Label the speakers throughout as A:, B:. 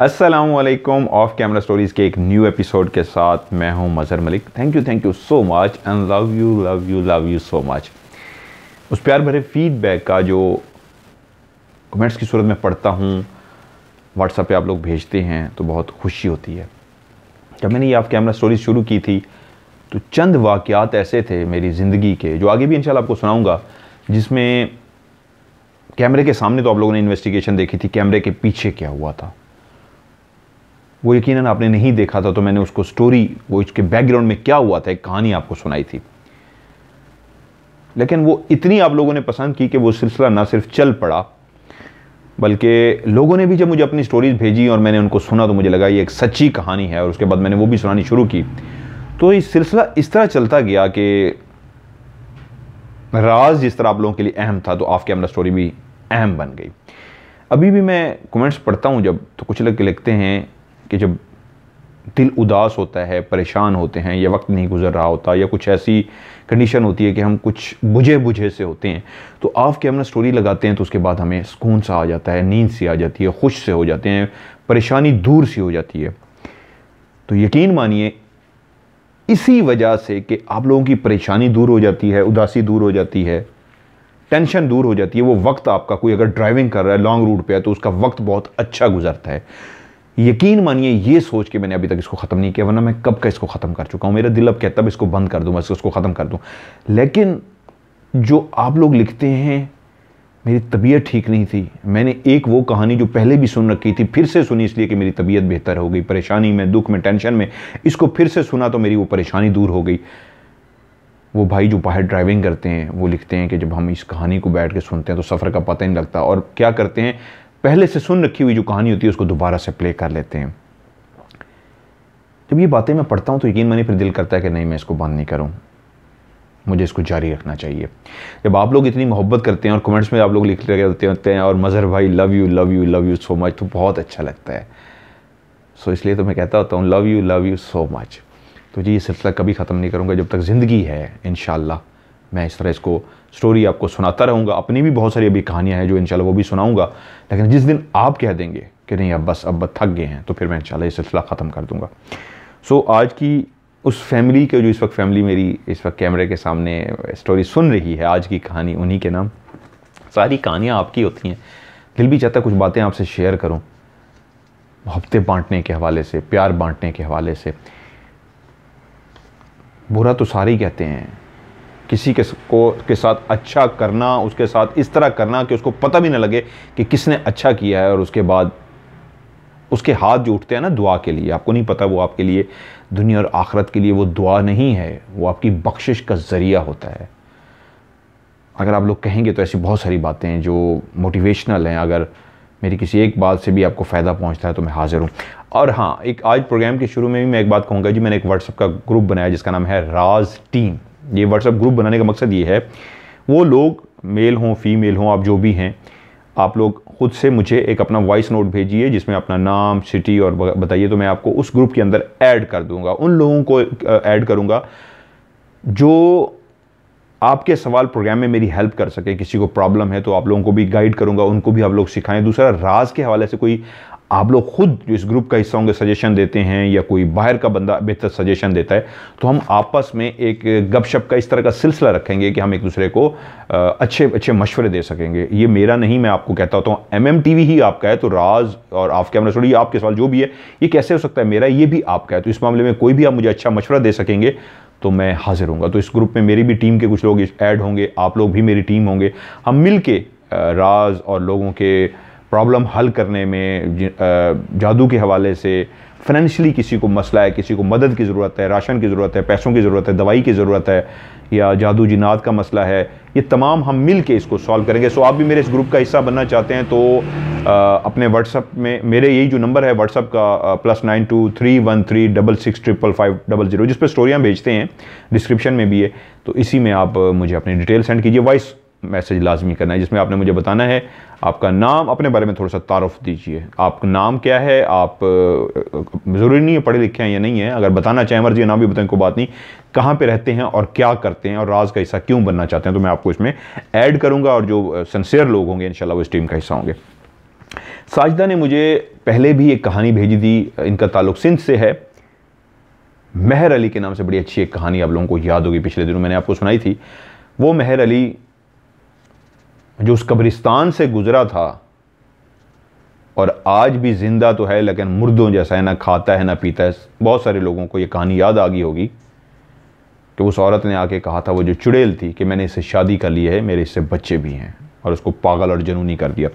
A: Aslam of camera stories के एक new episode के साथ मैं हूं Mazhar Malik thank you thank you so much and love you love you love you so much उस प्यार भरे फीडबैक का जो कमेंट्स की सूरत में पढ़ता हूं व्हाट्सएप पे आप लोग भेजते हैं तो बहुत खुशी होती है जब मैंने ये ऑफ कैमरा स्टोरीज़ शुरू की थी तो चंद वाक़ात ऐसे थे मेरी ज़िंदगी के जो आगे भी इन आपको सुनाऊँगा जिसमें कैमरे के सामने तो आप लोगों ने इन्वेस्टिगेशन देखी थी कैमरे के पीछे क्या हुआ था वो यकीनन आपने नहीं देखा था तो मैंने उसको स्टोरी वो इसके बैकग्राउंड में क्या हुआ था एक कहानी आपको सुनाई थी लेकिन वो इतनी आप लोगों ने पसंद की कि वो सिलसिला ना सिर्फ चल पड़ा बल्कि लोगों ने भी जब मुझे अपनी स्टोरीज़ भेजी और मैंने उनको सुना तो मुझे लगा ये एक सच्ची कहानी है और उसके बाद मैंने वो भी सुनानी शुरू की तो ये सिलसिला इस तरह चलता गया कि राज जिस तरह आप लोगों के लिए अहम था तो आपके अमला स्टोरी भी अहम बन गई अभी भी मैं कमेंट्स पढ़ता हूँ जब तो कुछ लोग लिखते हैं कि जब दिल उदास होता है परेशान होते हैं या वक्त नहीं गुजर रहा होता या कुछ ऐसी कंडीशन होती है कि हम कुछ बुझे बुझे से होते हैं तो आफ कैमरा स्टोरी लगाते हैं तो उसके बाद हमें सुकून सा आ जाता है नींद सी आ जाती है खुश से हो जाते हैं परेशानी दूर सी हो जाती है तो यकीन मानिए इसी वजह से कि आप लोगों की परेशानी दूर हो जाती है उदासी दूर हो जाती है टेंशन दूर हो जाती है वो वक्त आपका कोई अगर ड्राइविंग कर रहा है लॉन्ग रूट पर है तो उसका वक्त बहुत अच्छा गुजरता है यकीन मानिए ये सोच के मैंने अभी तक इसको ख़त्म नहीं किया वरना मैं कब का इसको ख़त्म कर चुका हूँ मेरा दिल अब कहता है इसको बंद कर दूँ बस उसको ख़त्म कर दूँ लेकिन जो आप लोग लिखते हैं मेरी तबीयत ठीक नहीं थी मैंने एक वो कहानी जो पहले भी सुन रखी थी फिर से सुनी इसलिए कि मेरी तबीयत बेहतर हो गई परेशानी में दुख में टेंशन में इसको फिर से सुना तो मेरी वो परेशानी दूर हो गई वो भाई जो बाहर ड्राइविंग करते हैं वो लिखते हैं कि जब हम इस कहानी को बैठ के सुनते हैं तो सफ़र का पता ही नहीं लगता और क्या करते हैं पहले से सुन रखी हुई जो कहानी होती है उसको दोबारा से प्ले कर लेते हैं जब ये बातें मैं पढ़ता हूँ तो यकीन मानी फिर दिल करता है कि नहीं मैं इसको बंद नहीं करूँ मुझे इसको जारी रखना चाहिए जब आप लोग इतनी मोहब्बत करते हैं और कमेंट्स में आप लोग लिख रहते होते हैं और मज़हर भाई love you love you love you so much तो बहुत अच्छा लगता है सो so, इसलिए तो मैं कहता होता हूँ love you love you so much तो जी ये सिलसिला कभी ख़त्म नहीं करूँगा जब तक ज़िंदगी है इन मैं इस तरह इसको स्टोरी आपको सुनाता रहूँगा अपनी भी बहुत सारी अभी कहानियाँ हैं जो इनशाला वो भी सुनाऊँगा लेकिन जिस दिन आप कह देंगे कि नहीं अब बस अब थक गए हैं तो फिर मैं इनशाला ये सिलसिला ख़त्म कर दूँगा सो आज की उस फैमिली के जो इस वक्त फैमिली मेरी इस वक्त कैमरे के सामने स्टोरी सुन रही है आज की कहानी उन्हीं के नाम सारी कहानियाँ आपकी होती हैं दिल भी चाहता कुछ बातें आपसे शेयर करूँ मोहब्बतें बांटने के हवाले से प्यार बांटने के हवाले से बुरा तो सारे कहते हैं किसी के को के साथ अच्छा करना उसके साथ इस तरह करना कि उसको पता भी ना लगे कि किसने अच्छा किया है और उसके बाद उसके हाथ जो उठते हैं ना दुआ के लिए आपको नहीं पता वो आपके लिए दुनिया और आखरत के लिए वो दुआ नहीं है वो आपकी बख्शिश का ज़रिया होता है अगर आप लोग कहेंगे तो ऐसी बहुत सारी बातें हैं जो मोटिवेशनल हैं अगर मेरी किसी एक बात से भी आपको फ़ायदा पहुंचता है तो मैं हाज़िर हूँ और हाँ एक आज प्रोग्राम के शुरू में भी मैं एक बात कहूँगा जी मैंने एक व्हाट्सअप का ग्रुप बनाया जिसका नाम है राज टीम ये व्हाट्सएप ग्रुप बनाने का मकसद ये है वो लोग मेल हों फीमेल हों आप जो भी हैं आप लोग ख़ुद से मुझे एक अपना वॉइस नोट भेजिए जिसमें अपना नाम सिटी और बताइए तो मैं आपको उस ग्रुप के अंदर ऐड कर दूंगा उन लोगों को ऐड करूंगा जो आपके सवाल प्रोग्राम में मेरी हेल्प कर सके किसी को प्रॉब्लम है तो आप लोगों को भी गाइड करूंगा उनको भी आप लोग सिखाएं दूसरा राज के हवाले से कोई आप लोग खुद जो इस ग्रुप का हिस्सा होंगे सजेशन देते हैं या कोई बाहर का बंदा बेहतर सजेशन देता है तो हम आपस में एक गपशप का इस तरह का सिलसिला रखेंगे कि हम एक दूसरे को अच्छे अच्छे मशवरे दे सकेंगे ये मेरा नहीं मैं आपको कहता होता हूँ एम एम टी वी ही आपका है तो राज और आप कैमरा छोड़िए आपके सवाल जो भी है ये कैसे हो सकता है मेरा ये भी आपका है तो इस मामले में कोई भी आप मुझे अच्छा मशवरा दे सकेंगे तो मैं हाजिर हूँ तो इस ग्रुप में मेरी भी टीम के कुछ लोग ऐड होंगे आप लोग भी मेरी टीम होंगे हम मिल के राज और लोगों के प्रॉब्लम हल करने में जादू के हवाले से फाइनेंशली किसी को मसला है किसी को मदद की ज़रूरत है राशन की ज़रूरत है पैसों की ज़रूरत है दवाई की ज़रूरत है या जादू जिनात का मसला है ये तमाम हम मिल के इसको सॉल्व करेंगे सो आप भी मेरे इस ग्रुप का हिस्सा बनना चाहते हैं तो आ, अपने व्हाट्सअप में मेरे यही जो नंबर है व्हाट्सअप का plus nine two three one three double six triple five double zero जिस पर स्टोरियाँ भेजते हैं डिस्क्रिप्शन में भी है तो इसी में आप मुझे अपनी डिटेल सेंड कीजिए वॉइस मैसेज लाजमी करना है जिसमें आपने मुझे बताना है आपका नाम अपने बारे में थोड़ा सा तारफ़ दीजिए आपका नाम क्या है आप ज़रूरी नहीं है पढ़े लिखे हैं या नहीं है अगर बताना चाहें मर्जी नाम भी बताएं कोई बात नहीं कहाँ पे रहते हैं और क्या करते हैं और राज का हिस्सा क्यों बनना चाहते हैं तो मैं आपको इसमें ऐड करूँगा और जो सन्सियर लोग होंगे इन वो इस टीम का हिस्सा होंगे साजदा ने मुझे पहले भी एक कहानी भेजी थी इनका ताल्लुक सिंध से है महर अली के नाम से बड़ी अच्छी एक कहानी आप लोगों को याद होगी पिछले दिनों मैंने आपको सुनाई थी वो महर अली जो उस कब्रिस्तान से गुज़रा था और आज भी ज़िंदा तो है लेकिन मुर्दों जैसा है ना खाता है ना पीता है बहुत सारे लोगों को ये कहानी याद आ गई होगी कि उस औरत ने आके कहा था वो जो चुड़ैल थी कि मैंने इससे शादी कर ली है मेरे इससे बच्चे भी हैं और उसको पागल और जनूनी कर दिया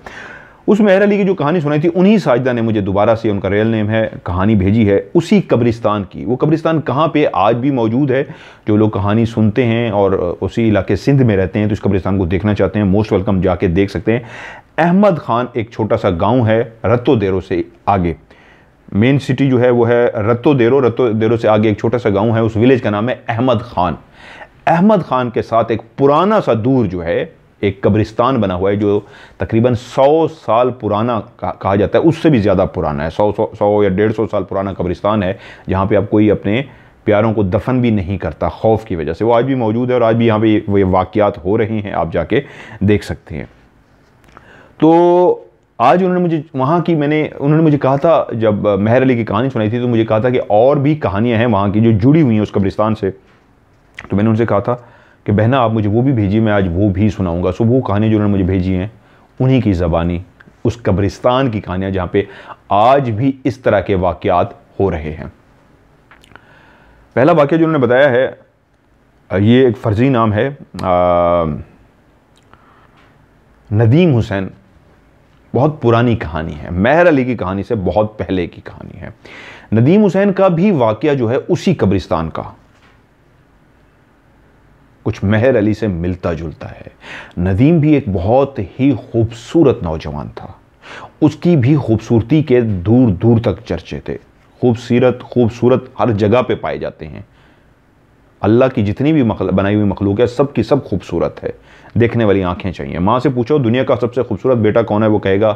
A: उस मेहर अली की जो कहानी सुनाई थी उन्हीं साजदा ने मुझे दोबारा से उनका रियल नेम है कहानी भेजी है उसी कब्रिस्तान की वो कब्रिस्तान कहाँ पे आज भी मौजूद है जो लोग कहानी सुनते हैं और उसी इलाके सिंध में रहते हैं तो इस कब्रिस्तान को देखना चाहते हैं मोस्ट वेलकम जाके देख सकते हैं अहमद ख़ान एक छोटा सा गाँव है रत्तो देरो से आगे मेन सिटी जो है वो है रत्तो देरो रत्तो देरो से आगे एक छोटा सा गाँव है उस विलेज का नाम है अहमद ख़ान अहमद ख़ान के साथ एक पुराना सा दूर जो है एक कब्रिस्तान बना हुआ है जो तकरीबन 100 साल पुराना कहा जाता है उससे भी ज़्यादा पुराना है 100 सौ सौ या डेढ़ सौ साल पुराना कब्रिस्तान है जहाँ पे आप कोई अपने प्यारों को दफन भी नहीं करता खौफ की वजह से वो आज भी मौजूद है और आज भी यहाँ पे वो वाक़ात हो रहे हैं आप जाके देख सकते हैं तो आज उन्होंने मुझे वहाँ की मैंने उन्होंने मुझे कहा था जब मेहर अली की कहानी सुनाई थी तो मुझे कहा था कि और भी कहानियाँ हैं वहाँ की जो जुड़ी हुई हैं उस कब्रिस्तान से तो मैंने उनसे कहा था कि बहना आप मुझे वो भी भेजिए मैं आज वो भी सुनाऊँगा सो वो कहानियाँ जो उन्होंने मुझे भेजी हैं उन्हीं की ज़बानी उस कब्रिस्तान की कहानियाँ जहाँ पे आज भी इस तरह के वाक़ात हो रहे हैं पहला वाक्य जो उन्होंने बताया है ये एक फ़र्ज़ी नाम है आ, नदीम हुसैन बहुत पुरानी कहानी है महर अली की कहानी से बहुत पहले की कहानी है नदीम हुसैन का भी वाक़ जो है उसी कब्रिस्तान का कुछ मेहर अली से मिलता जुलता है नदीम भी एक बहुत ही खूबसूरत नौजवान था उसकी भी खूबसूरती के दूर दूर तक चर्चे थे खूबसूरत खूबसूरत हर जगह पे पाए जाते हैं अल्लाह की जितनी भी मखल, बनाई हुई मखलूक है सब की सब खूबसूरत है देखने वाली आंखें चाहिए माँ से पूछो दुनिया का सबसे खूबसूरत बेटा कौन है वो कहेगा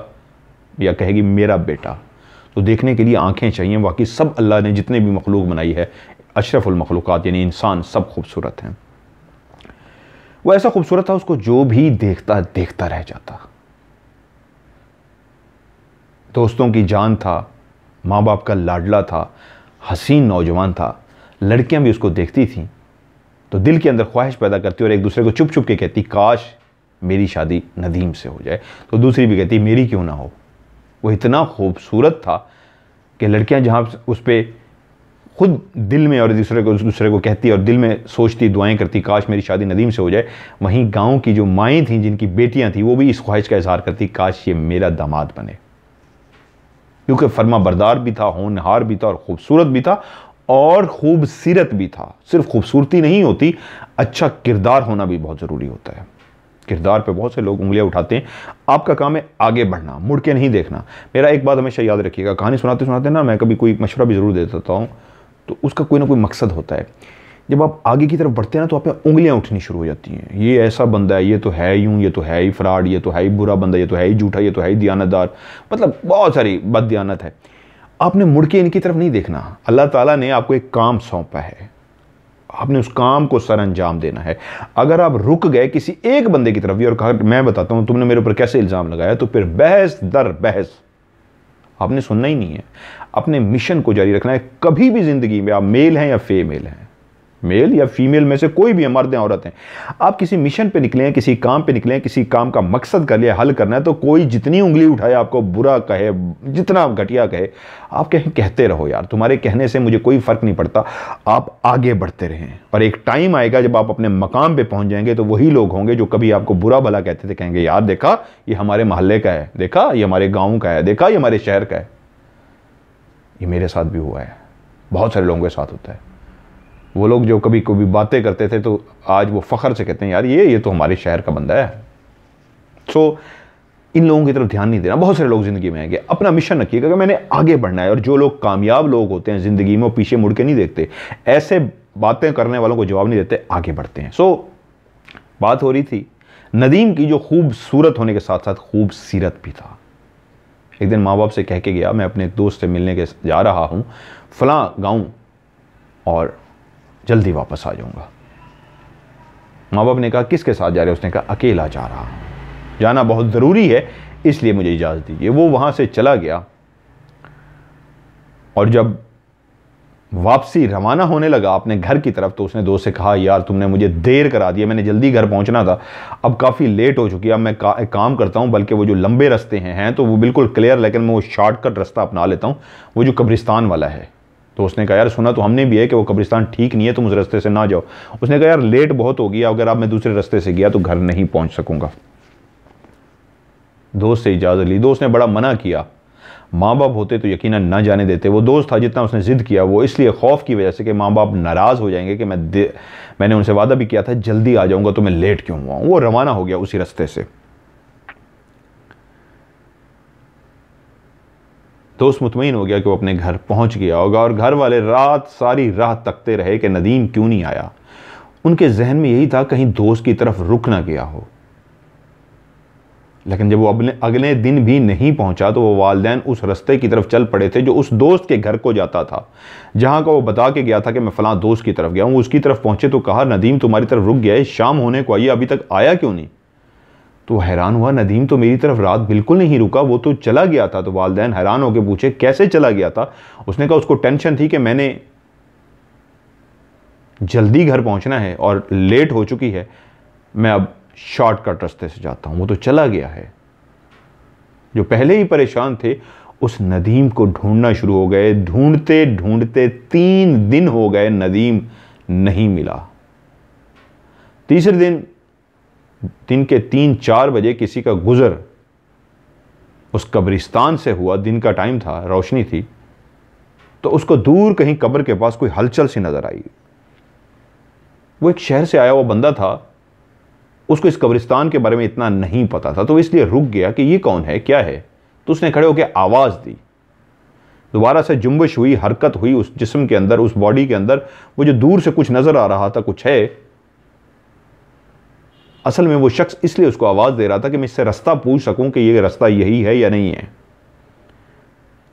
A: या कहेगी मेरा बेटा तो देखने के लिए आंखें चाहिए बाकी सब अल्लाह ने जितने भी मखलूक बनाई है अशरफुल यानी इंसान सब खूबसूरत हैं वो ऐसा खूबसूरत था उसको जो भी देखता देखता रह जाता दोस्तों की जान था माँ बाप का लाडला था हसीन नौजवान था लड़कियाँ भी उसको देखती थीं तो दिल के अंदर ख्वाहिश पैदा करती और एक दूसरे को चुप चुप के कहती काश मेरी शादी नदीम से हो जाए तो दूसरी भी कहती मेरी क्यों ना हो वो इतना खूबसूरत था कि लड़कियां जहाँ उस पर खुद दिल में और दूसरे को दूसरे को कहती और दिल में सोचती दुआएं करती काश मेरी शादी नदीम से हो जाए वहीं गांव की जो माएँ थीं जिनकी बेटियां थीं वो भी इस ख्वाहिश का इजहार करती काश ये मेरा दामाद बने क्योंकि फर्मा बरदार भी था होनहार भी था और ख़ूबसूरत भी था और खूबसूरत भी था सिर्फ खूबसूरती नहीं होती अच्छा किरदार होना भी बहुत ज़रूरी होता है किरदार पे बहुत से लोग उंगलियां उठाते हैं आपका काम है आगे बढ़ना मुड़ के नहीं देखना मेरा एक बात हमेशा याद रखिएगा कहानी सुनाते सुनाते ना मैं कभी कोई मशवरा भी ज़रूर दे देता हूँ तो उसका कोई ना कोई मकसद होता है जब आप आगे की तरफ बढ़ते हैं ना तो आप उंगलियां उठनी शुरू हो जाती हैं ये ऐसा बंदा है ये तो है यूं ये तो है ही फ्रॉड ये तो है ही बुरा बंदा ये तो है ही झूठा ये तो है ही दयानतदार मतलब बहुत सारी बददियानत है आपने मुड़ के इनकी तरफ नहीं देखना अल्लाह ताला ने आपको एक काम सौंपा है आपने उस काम को सर अंजाम देना है अगर आप रुक गए किसी एक बंदे की तरफ भी और कहा मैं बताता हूँ तुमने मेरे ऊपर कैसे इल्ज़ाम लगाया तो फिर बहस दर बहस आपने सुनना ही नहीं है अपने मिशन को जारी रखना है कभी भी ज़िंदगी में आप मेल हैं या फेमेल हैं मेल या फीमेल में से कोई भी है मर्द या औरत हैं आप किसी मिशन पे निकले हैं किसी काम पे निकले हैं किसी काम का मकसद कर लिया हल करना है तो कोई जितनी उंगली उठाए आपको बुरा कहे जितना घटिया कहे आप कहें कहते रहो यार तुम्हारे कहने से मुझे कोई फ़र्क नहीं पड़ता आप आगे बढ़ते रहें पर एक टाइम आएगा जब आप अपने मकाम पर पहुँच जाएंगे तो वही लोग होंगे जो कभी आपको बुरा भला कहते थे कहेंगे यार देखा ये हमारे मोहल्ले का है देखा ये हमारे गाँव का है देखा ये हमारे शहर का है ये मेरे साथ भी हुआ है बहुत सारे लोगों के साथ होता है वो लोग जो कभी कभी बातें करते थे तो आज वो फ़ख्र से कहते हैं यार ये ये तो हमारे शहर का बंदा है सो so, इन लोगों की तरफ ध्यान नहीं देना बहुत सारे लोग ज़िंदगी में आएंगे अपना मिशन रखिएगा कि मैंने आगे बढ़ना है और जो लोग कामयाब लोग होते हैं ज़िंदगी में वो पीछे मुड़ के नहीं देखते ऐसे बातें करने वालों को जवाब नहीं देते आगे बढ़ते हैं सो so, बात हो रही थी नदीम की जो खूबसूरत होने के साथ साथ खूब सीरत भी था एक दिन माँ बाप से कह के गया मैं अपने दोस्त से मिलने के जा रहा हूँ फलां गाँव और जल्दी वापस आ जाऊँगा माँ बाप ने कहा किसके साथ जा रहे उसने कहा अकेला जा रहा हूँ जाना बहुत ज़रूरी है इसलिए मुझे इजाज़त दीजिए वो वहाँ से चला गया और जब वापसी रवाना होने लगा अपने घर की तरफ तो उसने दोस्त से कहा यार तुमने मुझे देर करा दिया मैंने जल्दी घर पहुंचना था अब काफ़ी लेट हो चुकी है अब मैं का, एक काम करता हूं बल्कि वो जो लंबे रास्ते हैं हैं तो वो बिल्कुल क्लियर लेकिन मैं वो शॉर्टकट रास्ता अपना लेता हूं वो जो कब्रिस्तान वाला है तो उसने कहा यार सुना तो हमने भी है कि वो कब्रिस्तान ठीक नहीं है तुम उस रास्ते से ना जाओ उसने कहा यार लेट बहुत हो गया अगर आप मैं दूसरे रास्ते से गया तो घर नहीं पहुंच सकूंगा दोस्त से इजाज़त ली दोस्त ने बड़ा मना किया माँ बाप होते तो यकीन ना जाने देते वो दोस्त था जितना उसने ज़िद किया वो इसलिए खौफ की वजह से कि माँ बाप नाराज़ हो जाएंगे कि मैं मैंने उनसे वादा भी किया था जल्दी आ जाऊँगा तो मैं लेट क्यों हुआ वो रवाना हो गया उसी रास्ते से दोस्त मुतमिन हो गया कि वो अपने घर पहुंच गया होगा और घर वाले रात सारी राह तकते रहे कि नदीम क्यों नहीं आया उनके जहन में यही था कहीं दोस्त की तरफ रुक ना गया हो लेकिन जब वो अपने अगले दिन भी नहीं पहुंचा तो वो वालदेन उस रस्ते की तरफ चल पड़े थे जो उस दोस्त के घर को जाता था जहां का वो बता के गया था कि मैं फला दोस्त की तरफ गया हूँ उसकी तरफ पहुंचे तो कहा नदीम तुम्हारी तरफ रुक गया है शाम होने को आइए अभी तक आया क्यों नहीं तो हैरान हुआ नदीम तो मेरी तरफ रात बिल्कुल नहीं रुका वो तो चला गया था तो वालदेन हैरान होकर पूछे कैसे चला गया था उसने कहा उसको टेंशन थी कि मैंने जल्दी घर पहुंचना है और लेट हो चुकी है मैं अब शॉर्टकट रास्ते से जाता हूं वो तो चला गया है जो पहले ही परेशान थे उस नदीम को ढूंढना शुरू हो गए ढूंढते ढूंढते तीन दिन हो गए नदीम नहीं मिला तीसरे दिन दिन के तीन चार बजे किसी का गुज़र उस कब्रिस्तान से हुआ दिन का टाइम था रोशनी थी तो उसको दूर कहीं कब्र के पास कोई हलचल सी नज़र आई वो एक शहर से आया हुआ बंदा था उसको इस कब्रिस्तान के बारे में इतना नहीं पता था तो इसलिए रुक गया कि ये कौन है क्या है तो उसने खड़े होकर आवाज़ दी दोबारा से जुम्बश हुई हरकत हुई उस जिस्म के अंदर उस बॉडी के अंदर वो जो दूर से कुछ नज़र आ रहा था कुछ है असल में वो शख्स इसलिए उसको आवाज़ दे रहा था कि मैं इससे रास्ता पूछ सकूं कि ये रास्ता यही है या नहीं है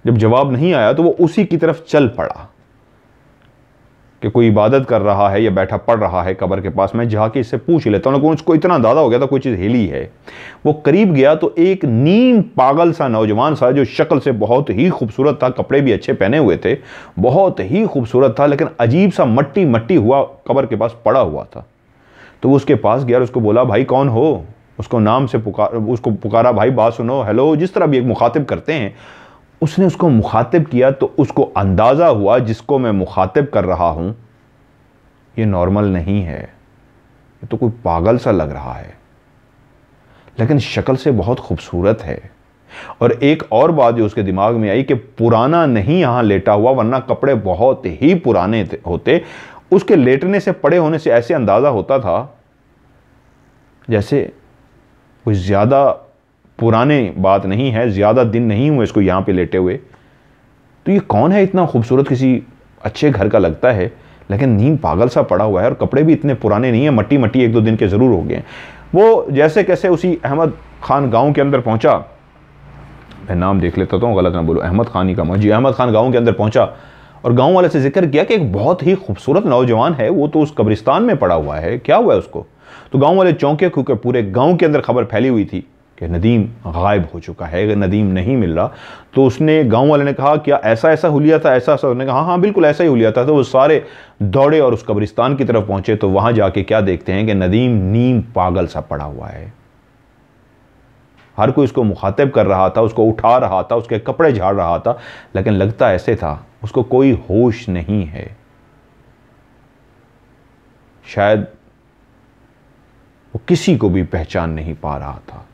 A: जब जवाब नहीं आया तो वो उसी की तरफ चल पड़ा कि कोई इबादत कर रहा है या बैठा पड़ रहा है कबर के पास मैं जाके इससे पूछ लेता हूँ उसको इतना दादा हो गया था कोई चीज़ हिली है वो करीब गया तो एक नीम पागल सा नौजवान सा जो शक्ल से बहुत ही खूबसूरत था कपड़े भी अच्छे पहने हुए थे बहुत ही खूबसूरत था लेकिन अजीब सा मट्टी मट्टी हुआ कबर के पास पड़ा हुआ था तो उसके पास गया और उसको बोला भाई कौन हो उसको नाम से पुकार उसको पुकारा भाई बात सुनो हेलो जिस तरह भी एक मुखातिब करते हैं उसने उसको मुखातिब किया तो उसको अंदाज़ा हुआ जिसको मैं मुखातिब कर रहा हूँ ये नॉर्मल नहीं है ये तो कोई पागल सा लग रहा है लेकिन शक्ल से बहुत खूबसूरत है और एक और बात जो उसके दिमाग में आई कि पुराना नहीं यहाँ लेटा हुआ वरना कपड़े बहुत ही पुराने होते उसके लेटने से पड़े होने से ऐसे अंदाज़ा होता था जैसे कोई ज़्यादा पुराने बात नहीं है ज़्यादा दिन नहीं हुए इसको यहाँ पे लेटे हुए तो ये कौन है इतना खूबसूरत किसी अच्छे घर का लगता है लेकिन नींद पागल सा पड़ा हुआ है और कपड़े भी इतने पुराने नहीं हैं मट्टी मट्टी एक दो दिन के ज़रूर हो गए वो जैसे कैसे उसी अहमद खान गाँव के अंदर पहुँचा मैं नाम देख लेता तो गलत ना बोलो अहमद खान ही का मौजूद अहमद खान गाँव के अंदर पहुँचा और गांव वाले से जिक्र किया कि एक बहुत ही खूबसूरत नौजवान है वो तो उस कब्रिस्तान में पड़ा हुआ है क्या हुआ है उसको तो गांव वाले चौंके क्योंकि पूरे गांव के अंदर खबर फैली हुई थी कि नदीम गायब हो चुका है नदीम नहीं मिल रहा तो उसने गांव वाले ने कहा क्या ऐसा ऐसा हुलिया था ऐसा ऐसा उन्होंने कहा हाँ हाँ बिल्कुल ऐसा ही हुलिया था तो वो सारे दौड़े और उस कब्रिस्तान की तरफ पहुंचे तो वहाँ जाके क्या देखते हैं कि नदीम नीम पागल सा पड़ा हुआ है हर कोई उसको मुखातिब कर रहा था उसको उठा रहा था उसके कपड़े झाड़ रहा था लेकिन लगता ऐसे था उसको कोई होश नहीं है शायद वो किसी को भी पहचान नहीं पा रहा था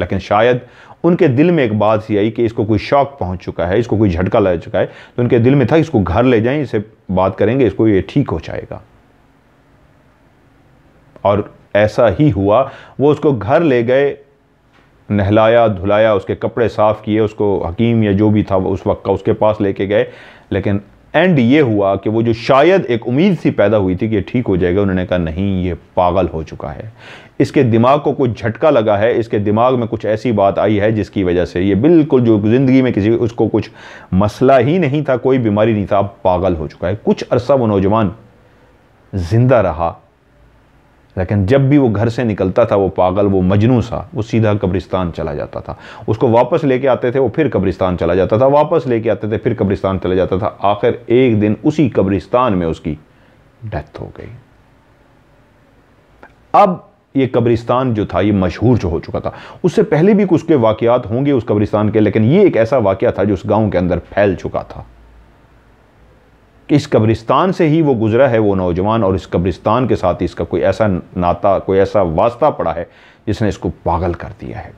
A: लेकिन शायद उनके दिल में एक बात ही आई कि इसको कोई शौक पहुंच चुका है इसको कोई झटका लग चुका है तो उनके दिल में था इसको घर ले जाएं इसे बात करेंगे इसको ये ठीक हो जाएगा और ऐसा ही हुआ वो उसको घर ले गए नहलाया धुलाया उसके कपड़े साफ़ किए उसको हकीम या जो भी था उस वक्त का उसके पास लेके गए लेकिन एंड ये हुआ कि वो जो शायद एक उम्मीद सी पैदा हुई थी कि ठीक हो जाएगा उन्होंने कहा नहीं ये पागल हो चुका है इसके दिमाग को कुछ झटका लगा है इसके दिमाग में कुछ ऐसी बात आई है जिसकी वजह से ये बिल्कुल जो ज़िंदगी में किसी उसको कुछ मसला ही नहीं था कोई बीमारी नहीं था अब पागल हो चुका है कुछ अरसा वो नौजवान ज़िंदा रहा लेकिन जब भी वो घर से निकलता था वो पागल वो मजनू सा वो सीधा कब्रिस्तान चला जाता था उसको वापस लेके आते थे वो फिर कब्रिस्तान चला जाता था वापस लेके आते थे फिर कब्रिस्तान चला जाता था आखिर एक दिन उसी कब्रिस्तान में उसकी डेथ हो गई अब ये कब्रिस्तान जो था ये मशहूर जो हो चुका था उससे पहले भी कुछ के वाकयात होंगे उस कब्रिस्तान के लेकिन ये एक ऐसा वाक़ था जो उस गांव के अंदर फैल चुका था कि इस कब्रिस्तान से ही वो गुज़रा है वो नौजवान और इस कब्रिस्तान के साथ इसका कोई ऐसा नाता कोई ऐसा वास्ता पड़ा है जिसने इसको पागल कर दिया है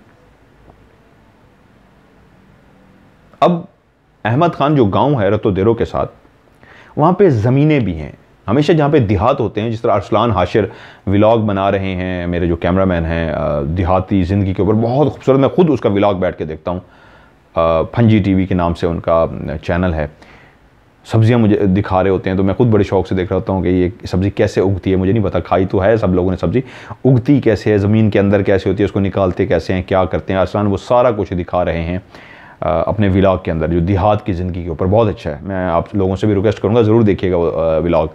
A: अब अहमद ख़ान जो गांव है रतो देरो के साथ वहाँ पे ज़मीनें भी हैं हमेशा जहाँ पे देहात होते हैं जिस तरह अरसलान हाशिर व्लाग बना रहे हैं मेरे जो कैमरामैन हैं देहाती ज़िंदगी के ऊपर बहुत खूबसूरत मैं ख़ुद उसका व्लाग बैठ के देखता हूँ फंजी टीवी के नाम से उनका चैनल है सब्ज़ियाँ मुझे दिखा रहे होते हैं तो मैं खुद बड़े शौक से देख रहा होता हूँ कि ये सब्ज़ी कैसे उगती है मुझे नहीं पता खाई तो है सब लोगों ने सब्ज़ी उगती कैसे है ज़मीन के अंदर कैसे होती है उसको निकालते कैसे हैं क्या करते हैं आसान वो सारा कुछ दिखा रहे हैं अपने व्लाग के अंदर जो देहात की ज़िंदगी के ऊपर बहुत अच्छा है मैं आप लोगों से भी रिक्वेस्ट करूँगा ज़रूर देखिएगा वो vlog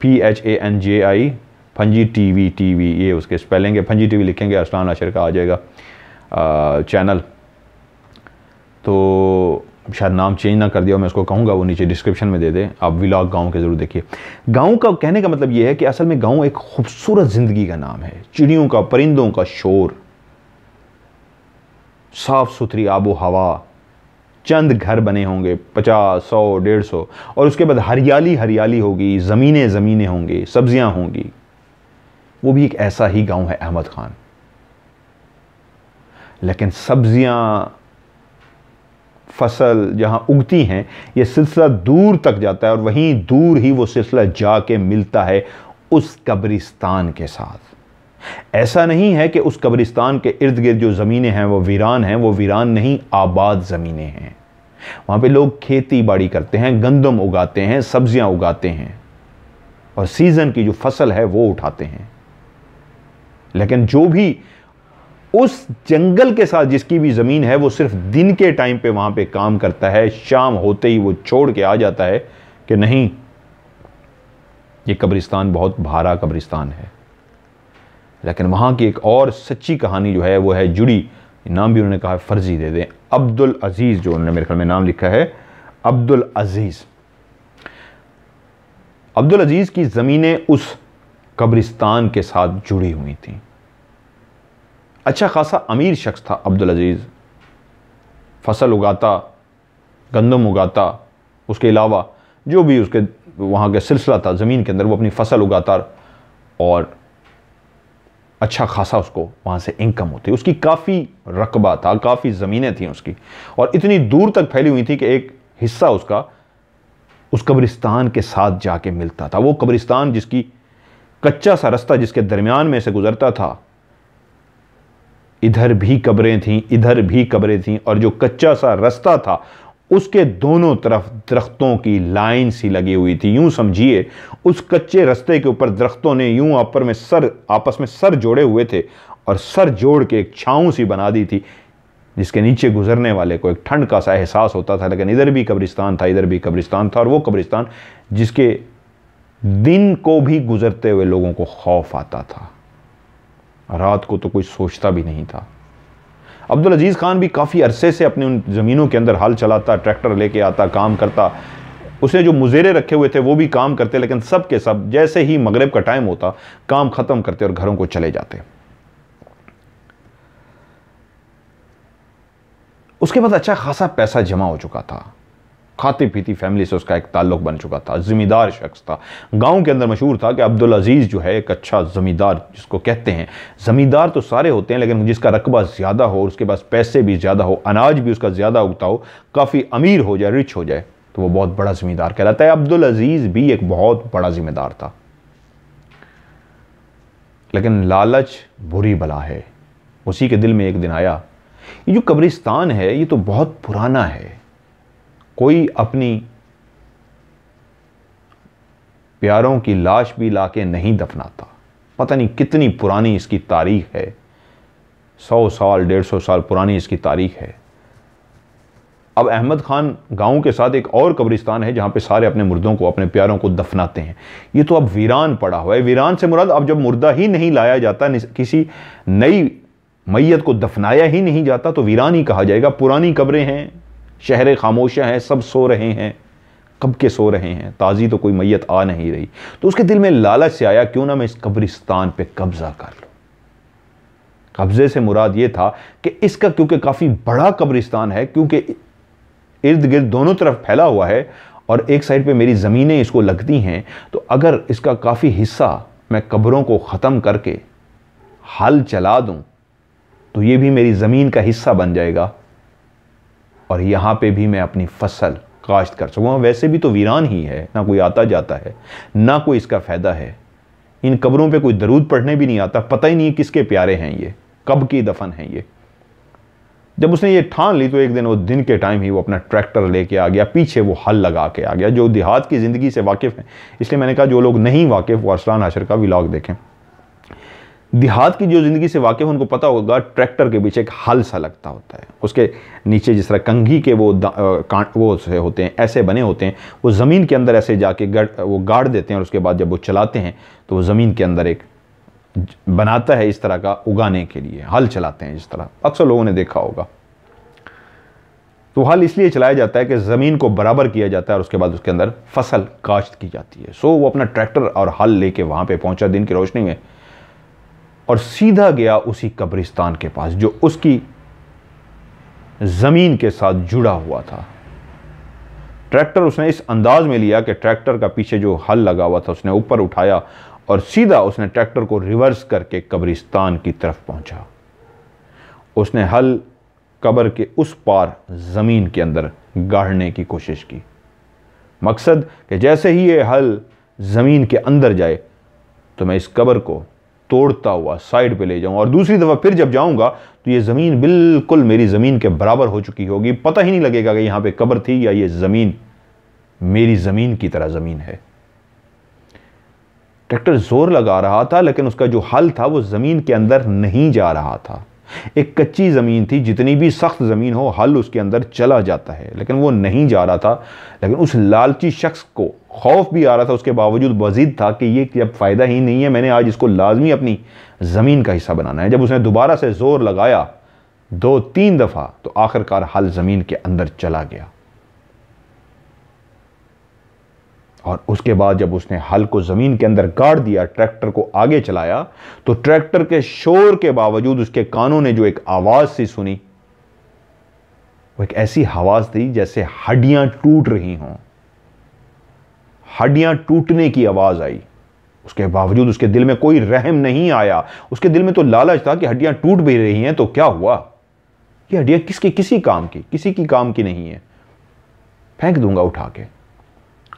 A: P H A N J I फंजी टी वी टी वी ये उसके स्पेलेंगे फंजी टी वी लिखेंगे अरसलान अशर का आ जाएगा चैनल तो शायद नाम चेंज ना कर दिया मैं उसको कहूँगा वो नीचे डिस्क्रिप्शन में दे दें आप विलाग गांव के ज़रूर देखिए गांव का कहने का मतलब ये है कि असल में गांव एक खूबसूरत ज़िंदगी का नाम है चिड़ियों का परिंदों का शोर साफ़ सुथरी आबो हवा चंद घर बने होंगे पचास सौ डेढ़ सौ और उसके बाद हरियाली हरियाली होगी ज़मीनें ज़मीनें होंगी सब्ज़ियाँ होंगी वो भी एक ऐसा ही गांव है अहमद ख़ान लेकिन सब्जियां फसल जहाँ उगती हैं ये सिलसिला दूर तक जाता है और वहीं दूर ही वो सिलसिला जा के मिलता है उस कब्रिस्तान के साथ ऐसा नहीं है कि उस कब्रिस्तान के इर्द गिर्द जो ज़मीनें हैं वो वीरान हैं वो वीरान नहीं आबाद ज़मीनें हैं वहाँ पे लोग खेती बाड़ी करते हैं गंदम उगाते हैं सब्जियाँ उगाते हैं और सीज़न की जो फसल है वो उठाते हैं लेकिन जो भी उस जंगल के साथ जिसकी भी ज़मीन है वो सिर्फ दिन के टाइम पे वहाँ पे काम करता है शाम होते ही वो छोड़ के आ जाता है कि नहीं ये कब्रिस्तान बहुत भारा कब्रिस्तान है लेकिन वहाँ की एक और सच्ची कहानी जो है वो है जुड़ी नाम भी उन्होंने कहा फर्जी दे दें अब्दुल अज़ीज़ जो उन्होंने मेरे ख्याल में नाम लिखा है अब्दुल अज़ीज़ अब्दुल अजीज़ की ज़मीनें उस कब्रिस्तान के साथ जुड़ी हुई थी अच्छा खासा अमीर शख्स था अब्दुल अज़ीज़ फसल उगाता गंदम उगाता उसके अलावा जो भी उसके वहाँ का सिलसिला था ज़मीन के अंदर वो अपनी फसल उगाता और अच्छा खासा उसको वहाँ से इनकम होती उसकी काफ़ी रकबा था काफ़ी ज़मीनें थी उसकी और इतनी दूर तक फैली हुई थी कि एक हिस्सा उसका उस कब्रिस्तान के साथ जाके मिलता था वो कब्रिस्तान जिसकी कच्चा सा रास्ता जिसके दरमियान में से गुज़रता था इधर भी कब्रें थीं इधर भी कब्रें थीं और जो कच्चा सा रास्ता था उसके दोनों तरफ दरख्तों की लाइन सी लगी हुई थी यूं समझिए उस कच्चे रास्ते के ऊपर दरख्तों ने यूं अपर में सर आपस में सर जोड़े हुए थे और सर जोड़ के एक छाँव सी बना दी थी जिसके नीचे गुजरने वाले को एक ठंड का सा एहसास होता था लेकिन इधर भी कब्रिस्तान था इधर भी कब्रिस्तान था और वो कब्रिस्तान जिसके दिन को भी गुजरते हुए लोगों को खौफ आता था रात को तो कोई सोचता भी नहीं था अब्दुल अजीज़ खान भी काफ़ी अरसे से अपने उन ज़मीनों के अंदर हल चलाता ट्रैक्टर लेके आता काम करता उसने जो मुजेरे रखे हुए थे वो भी काम करते लेकिन सब के सब जैसे ही मगरब का टाइम होता काम ख़त्म करते और घरों को चले जाते उसके बाद अच्छा खासा पैसा जमा हो चुका था खाती पीती फैमिली से उसका एक ताल्लुक बन चुका था जमींदार शख्स था गांव के अंदर मशहूर था कि अब्दुल अज़ीज़ जो है एक अच्छा ज़मींदार जिसको कहते हैं ज़मींदार तो सारे होते हैं लेकिन जिसका रकबा ज़्यादा हो उसके पास पैसे भी ज़्यादा हो अनाज भी उसका ज़्यादा उगता हो काफ़ी अमीर हो जाए रिच हो जाए तो वह बहुत बड़ा ज़मींदार कहलाता है अब्दुल अज़ीज़ भी एक बहुत बड़ा ज़िम्मेदार था लेकिन लालच बुरी बला है उसी के दिल में एक दिन आया ये जो कब्रिस्तान है ये तो बहुत पुराना है कोई अपनी प्यारों की लाश भी लाके नहीं दफनाता पता नहीं कितनी पुरानी इसकी तारीख है सौ साल डेढ़ सौ साल पुरानी इसकी तारीख है अब अहमद खान गांव के साथ एक और कब्रिस्तान है जहां पे सारे अपने मुर्दों को अपने प्यारों को दफनाते हैं ये तो अब वीरान पड़ा हुआ है वीरान से मुराद अब जब मुर्दा ही नहीं लाया जाता किसी नई मैयत को दफनाया ही नहीं जाता तो वीरान ही कहा जाएगा पुरानी कब्रें हैं शहर खामोशा है सब सो रहे हैं कब के सो रहे हैं ताज़ी तो कोई मैयत आ नहीं रही तो उसके दिल में लालच से आया क्यों ना मैं इस कब्रिस्तान पे कब्ज़ा कर लूँ कब्ज़े से मुराद ये था कि इसका क्योंकि काफ़ी बड़ा कब्रिस्तान है क्योंकि इर्द गिर्द दोनों तरफ फैला हुआ है और एक साइड पे मेरी ज़मीनें इसको लगती हैं तो अगर इसका काफ़ी हिस्सा मैं कब्रों को ख़त्म करके हल चला दूँ तो ये भी मेरी ज़मीन का हिस्सा बन जाएगा और यहाँ पे भी मैं अपनी फसल काश्त कर सकूँ वैसे भी तो वीरान ही है ना कोई आता जाता है ना कोई इसका फ़ायदा है इन कब्रों पे कोई दरूद पढ़ने भी नहीं आता पता ही नहीं किसके प्यारे हैं ये कब की दफन है ये जब उसने ये ठान ली तो एक दिन वो दिन के टाइम ही वो अपना ट्रैक्टर लेके आ गया पीछे वो हल लगा के आ गया जो देहात की ज़िंदगी से वाकिफ़ हैं इसलिए मैंने कहा जो लोग नहीं वाकिफ़ वो अरसलान हशर का व्लाग देखें देहात की जो ज़िंदगी से वाकई उनको पता होगा ट्रैक्टर के पीछे एक हल सा लगता होता है उसके नीचे जिस तरह कंघी के वो कांट वो से होते हैं ऐसे बने होते हैं वो ज़मीन के अंदर ऐसे जाके गड़ वो गाड़ देते हैं और उसके बाद जब वो चलाते हैं तो वो ज़मीन के अंदर एक बनाता है इस तरह का उगाने के लिए हल चलाते हैं जिस तरह अक्सर लोगों ने देखा होगा तो हल इसलिए चलाया जाता है कि ज़मीन को बराबर किया जाता है और उसके बाद उसके अंदर फसल काश्त की जाती है सो वो अपना ट्रैक्टर और हल लेके वहाँ पे पहुँचा दिन की रोशनी में और सीधा गया उसी कब्रिस्तान के पास जो उसकी ज़मीन के साथ जुड़ा हुआ था ट्रैक्टर उसने इस अंदाज में लिया कि ट्रैक्टर का पीछे जो हल लगा हुआ था उसने ऊपर उठाया और सीधा उसने ट्रैक्टर को रिवर्स करके कब्रिस्तान की तरफ पहुंचा उसने हल कब्र के उस पार ज़मीन के अंदर गाड़ने की कोशिश की मकसद कि जैसे ही ये हल ज़मीन के अंदर जाए तो मैं इस कब्र को तोड़ता हुआ साइड पे ले जाऊं और दूसरी दफ़ा फिर जब जाऊंगा तो ये ज़मीन बिल्कुल मेरी ज़मीन के बराबर हो चुकी होगी पता ही नहीं लगेगा कि यहां पे कब्र थी या ये ज़मीन मेरी ज़मीन की तरह ज़मीन है ट्रैक्टर ज़ोर लगा रहा था लेकिन उसका जो हल था वो ज़मीन के अंदर नहीं जा रहा था एक कच्ची ज़मीन थी जितनी भी सख्त ज़मीन हो हल उसके अंदर चला जाता है लेकिन वो नहीं जा रहा था लेकिन उस लालची शख्स को खौफ भी आ रहा था उसके बावजूद मजीद था कि ये जब फ़ायदा ही नहीं है मैंने आज इसको लाजमी अपनी ज़मीन का हिस्सा बनाना है जब उसने दोबारा से ज़ोर लगाया दो तीन दफ़ा तो आखिरकार हल ज़मीन के अंदर चला गया और उसके बाद जब उसने हल को ज़मीन के अंदर गाड़ दिया ट्रैक्टर को आगे चलाया तो ट्रैक्टर के शोर के बावजूद उसके कानों ने जो एक आवाज़ सी सुनी वो एक ऐसी आवाज़ थी जैसे हड्डियाँ टूट रही हों हड्डियाँ टूटने की आवाज़ आई उसके बावजूद उसके दिल में कोई रहम नहीं आया उसके दिल में तो लालच था कि हड्डियाँ टूट भी रही हैं तो क्या हुआ ये हड्डियाँ किसके किसी काम की किसी की काम की नहीं है फेंक दूंगा उठा के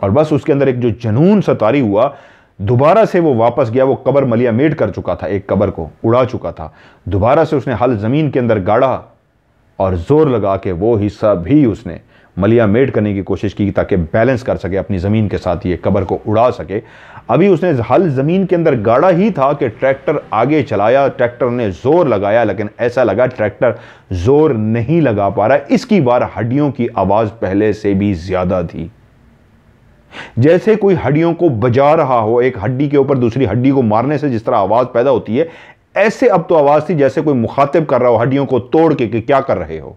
A: और बस उसके अंदर एक जो जनून सतारी हुआ दोबारा से वो वापस गया वो कबर मलिया मेट कर चुका था एक कबर को उड़ा चुका था दोबारा से उसने हल ज़मीन के अंदर गाड़ा और ज़ोर लगा के वो हिस्सा भी उसने मलिया मेट करने की कोशिश की ताकि बैलेंस कर सके अपनी ज़मीन के साथ ये कबर को उड़ा सके अभी उसने हल ज़मीन के अंदर गाड़ा ही था कि ट्रैक्टर आगे चलाया ट्रैक्टर ने ज़ोर लगाया लेकिन ऐसा लगा ट्रैक्टर ज़ोर नहीं लगा पा रहा इसकी बार हड्डियों की आवाज़ पहले से भी ज़्यादा थी जैसे कोई हड्डियों को बजा रहा हो एक हड्डी के ऊपर दूसरी हड्डी को मारने से जिस तरह आवाज़ पैदा होती है ऐसे अब तो आवाज़ थी जैसे कोई मुखातिब कर रहा हो हड्डियों को तोड़ के कि क्या कर रहे हो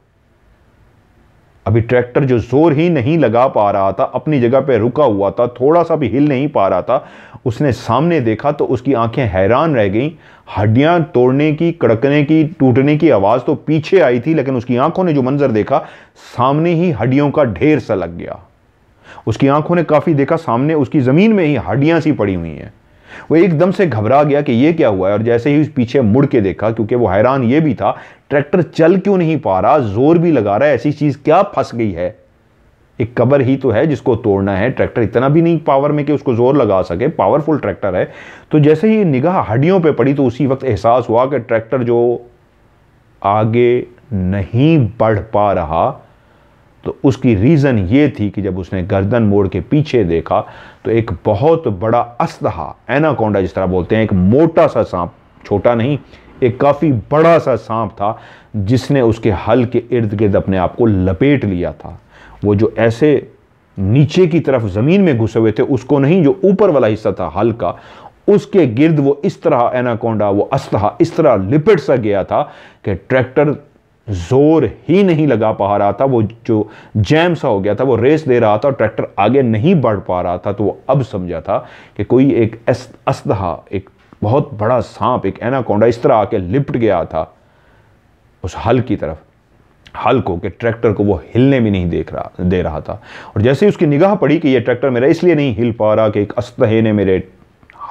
A: अभी ट्रैक्टर जो जोर ही नहीं लगा पा रहा था अपनी जगह पे रुका हुआ था थोड़ा सा भी हिल नहीं पा रहा था उसने सामने देखा तो उसकी आंखें हैरान रह गईं हड्डियां तोड़ने की कड़कने की टूटने की आवाज़ तो पीछे आई थी लेकिन उसकी आंखों ने जो मंजर देखा सामने ही हड्डियों का ढेर सा लग गया उसकी आंखों ने काफ़ी देखा सामने उसकी ज़मीन में ही हड्डियां सी पड़ी हुई हैं वो एकदम से घबरा गया कि ये क्या हुआ है और जैसे ही उस पीछे मुड़ के देखा क्योंकि वो हैरान ये भी था ट्रैक्टर चल क्यों नहीं पा रहा जोर भी लगा रहा है ऐसी चीज़ क्या फंस गई है एक कबर ही तो है जिसको तोड़ना है ट्रैक्टर इतना भी नहीं पावर में कि उसको जोर लगा सके पावरफुल ट्रैक्टर है तो जैसे ही निगाह हड्डियों पर पड़ी तो उसी वक्त एहसास हुआ कि ट्रैक्टर जो आगे नहीं बढ़ पा रहा तो उसकी रीज़न ये थी कि जब उसने गर्दन मोड़ के पीछे देखा तो एक बहुत बड़ा असलहा एनाकोंडा जिस तरह बोलते हैं एक मोटा सा सांप छोटा नहीं एक काफ़ी बड़ा सा सांप था जिसने उसके हल के इर्द गिर्द अपने आप को लपेट लिया था वो जो ऐसे नीचे की तरफ ज़मीन में घुसे हुए थे उसको नहीं जो ऊपर वाला हिस्सा था हल का उसके गिर्द वो इस तरह एनाकोंडा वो असलहा इस तरह लिपट सा गया था कि ट्रैक्टर जोर ही नहीं लगा पा रहा था वो जो जैम सा हो गया था वो रेस दे रहा था और ट्रैक्टर आगे नहीं बढ़ पा रहा था तो वो अब समझा था कि कोई एक असदहा एक बहुत बड़ा सांप एक एनाकोंडा इस तरह आके लिपट गया था उस हल की तरफ हल को कि ट्रैक्टर को वो हिलने भी नहीं देख रहा दे रहा था और जैसे ही उसकी निगाह पड़ी कि ये ट्रैक्टर मेरा इसलिए नहीं हिल पा रहा कि एक असतहे ने मेरे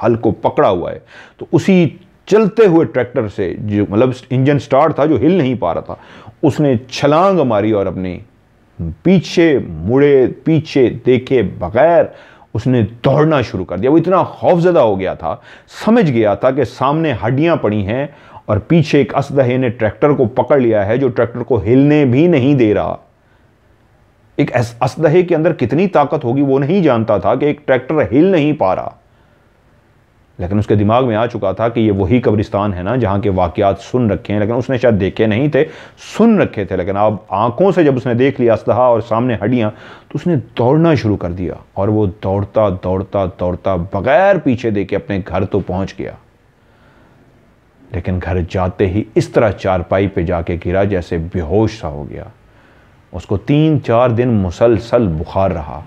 A: हल को पकड़ा हुआ है तो उसी चलते हुए ट्रैक्टर से जो मतलब इंजन स्टार्ट था जो हिल नहीं पा रहा था उसने छलांग मारी और अपने पीछे मुड़े पीछे देखे बगैर उसने दौड़ना शुरू कर दिया वो इतना खौफजदा हो गया था समझ गया था कि सामने हड्डियां पड़ी हैं और पीछे एक असदहे ने ट्रैक्टर को पकड़ लिया है जो ट्रैक्टर को हिलने भी नहीं दे रहा एक असदहे के अंदर कितनी ताकत होगी वो नहीं जानता था कि एक ट्रैक्टर हिल नहीं पा रहा लेकिन उसके दिमाग में आ चुका था कि ये वही कब्रिस्तान है ना जहाँ के वाकियात सुन रखे हैं लेकिन उसने शायद देखे नहीं थे सुन रखे थे लेकिन अब आंखों से जब उसने देख लिया असलहा और सामने हड्डियाँ तो उसने दौड़ना शुरू कर दिया और वो दौड़ता दौड़ता दौड़ता बगैर पीछे दे के अपने घर तो पहुँच गया लेकिन घर जाते ही इस तरह चारपाई पर जाके गिरा जैसे बेहोश सा हो गया उसको तीन चार दिन मुसलसल बुखार रहा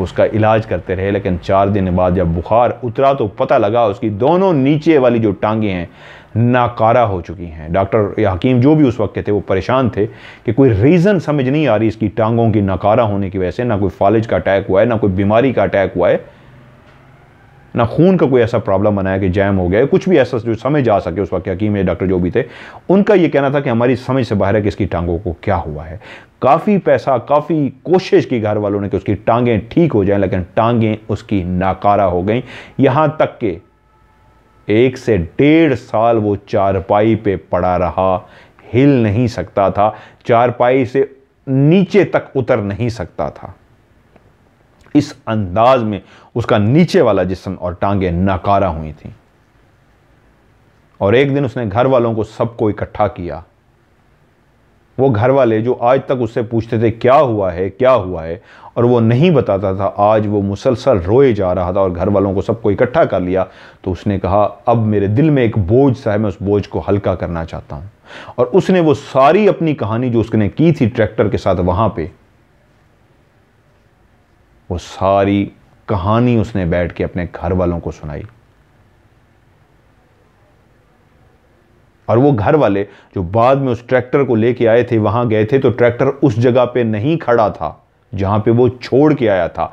A: उसका इलाज करते रहे लेकिन चार दिन बाद जब बुखार उतरा तो पता लगा उसकी दोनों नीचे वाली जो टांगें हैं नाकारा हो चुकी हैं डॉक्टर या हकीम जो भी उस वक्त के थे वो परेशान थे कि कोई रीज़न समझ नहीं आ रही इसकी टांगों की नाकारा होने की वजह से ना कोई फॉलिज का अटैक हुआ है ना कोई बीमारी का अटैक हुआ है ना खून का कोई ऐसा प्रॉब्लम बनाया कि जैम हो गया कुछ भी ऐसा जो समझ आ सके उस वक्त हकीम या डॉक्टर जो भी थे उनका ये कहना था कि हमारी समझ से बाहर है कि इसकी टांगों को क्या हुआ है काफ़ी पैसा काफ़ी कोशिश की घर वालों ने कि उसकी टांगें ठीक हो जाएं लेकिन टांगें उसकी नाकारा हो गई यहाँ तक के एक से डेढ़ साल वो चारपाई पे पड़ा रहा हिल नहीं सकता था चारपाई से नीचे तक उतर नहीं सकता था इस अंदाज में उसका नीचे वाला जिसम और टांगे नाकारा हुई थी और एक दिन उसने घर वालों को सबको इकट्ठा किया वो घर वाले जो आज तक उससे पूछते थे क्या हुआ है क्या हुआ है और वो नहीं बताता था आज वो मुसलसल रोए जा रहा था और घर वालों को सबको इकट्ठा कर लिया तो उसने कहा अब मेरे दिल में एक बोझ सा है मैं उस बोझ को हल्का करना चाहता हूँ और उसने वो सारी अपनी कहानी जो उसने की थी ट्रैक्टर के साथ वहाँ पर वो सारी कहानी उसने बैठ के अपने घर वालों को सुनाई और वो घर वाले जो बाद में उस ट्रैक्टर को लेके आए थे वहां गए थे तो ट्रैक्टर उस जगह पे नहीं खड़ा था जहां पे वो छोड़ के आया था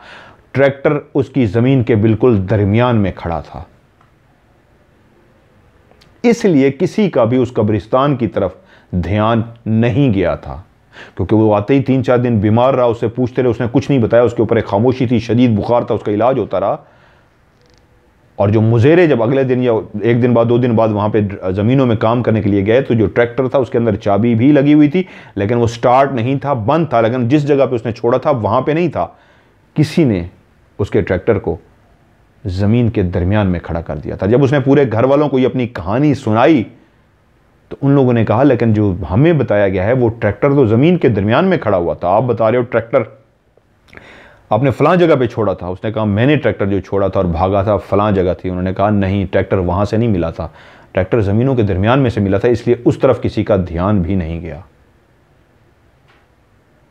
A: ट्रैक्टर उसकी ज़मीन के बिल्कुल दरमियान में खड़ा था इसलिए किसी का भी उस कब्रिस्तान की तरफ ध्यान नहीं गया था क्योंकि वो आते ही तीन चार दिन बीमार रहा उससे पूछते रहे उसने कुछ नहीं बताया उसके ऊपर एक खामोशी थी शदीद बुखार था उसका इलाज होता रहा और जो मुजेरे जब अगले दिन या एक दिन बाद दो दिन बाद वहाँ पे ज़मीनों में काम करने के लिए गए तो जो ट्रैक्टर था उसके अंदर चाबी भी लगी हुई थी लेकिन वो स्टार्ट नहीं था बंद था लेकिन जिस जगह पे उसने छोड़ा था वहाँ पे नहीं था किसी ने उसके ट्रैक्टर को ज़मीन के दरमियान में खड़ा कर दिया था जब उसने पूरे घर वालों को ये अपनी कहानी सुनाई तो उन लोगों ने कहा लेकिन जो हमें बताया गया है वो ट्रैक्टर तो ज़मीन के दरमियान में खड़ा हुआ था आप बता रहे हो ट्रैक्टर आपने फला जगह पे छोड़ा था उसने कहा मैंने ट्रैक्टर जो छोड़ा था और भागा था फला जगह थी उन्होंने कहा नहीं ट्रैक्टर वहाँ से नहीं मिला था ट्रैक्टर ज़मीनों के दरमियान में से मिला था इसलिए उस तरफ किसी का ध्यान भी नहीं गया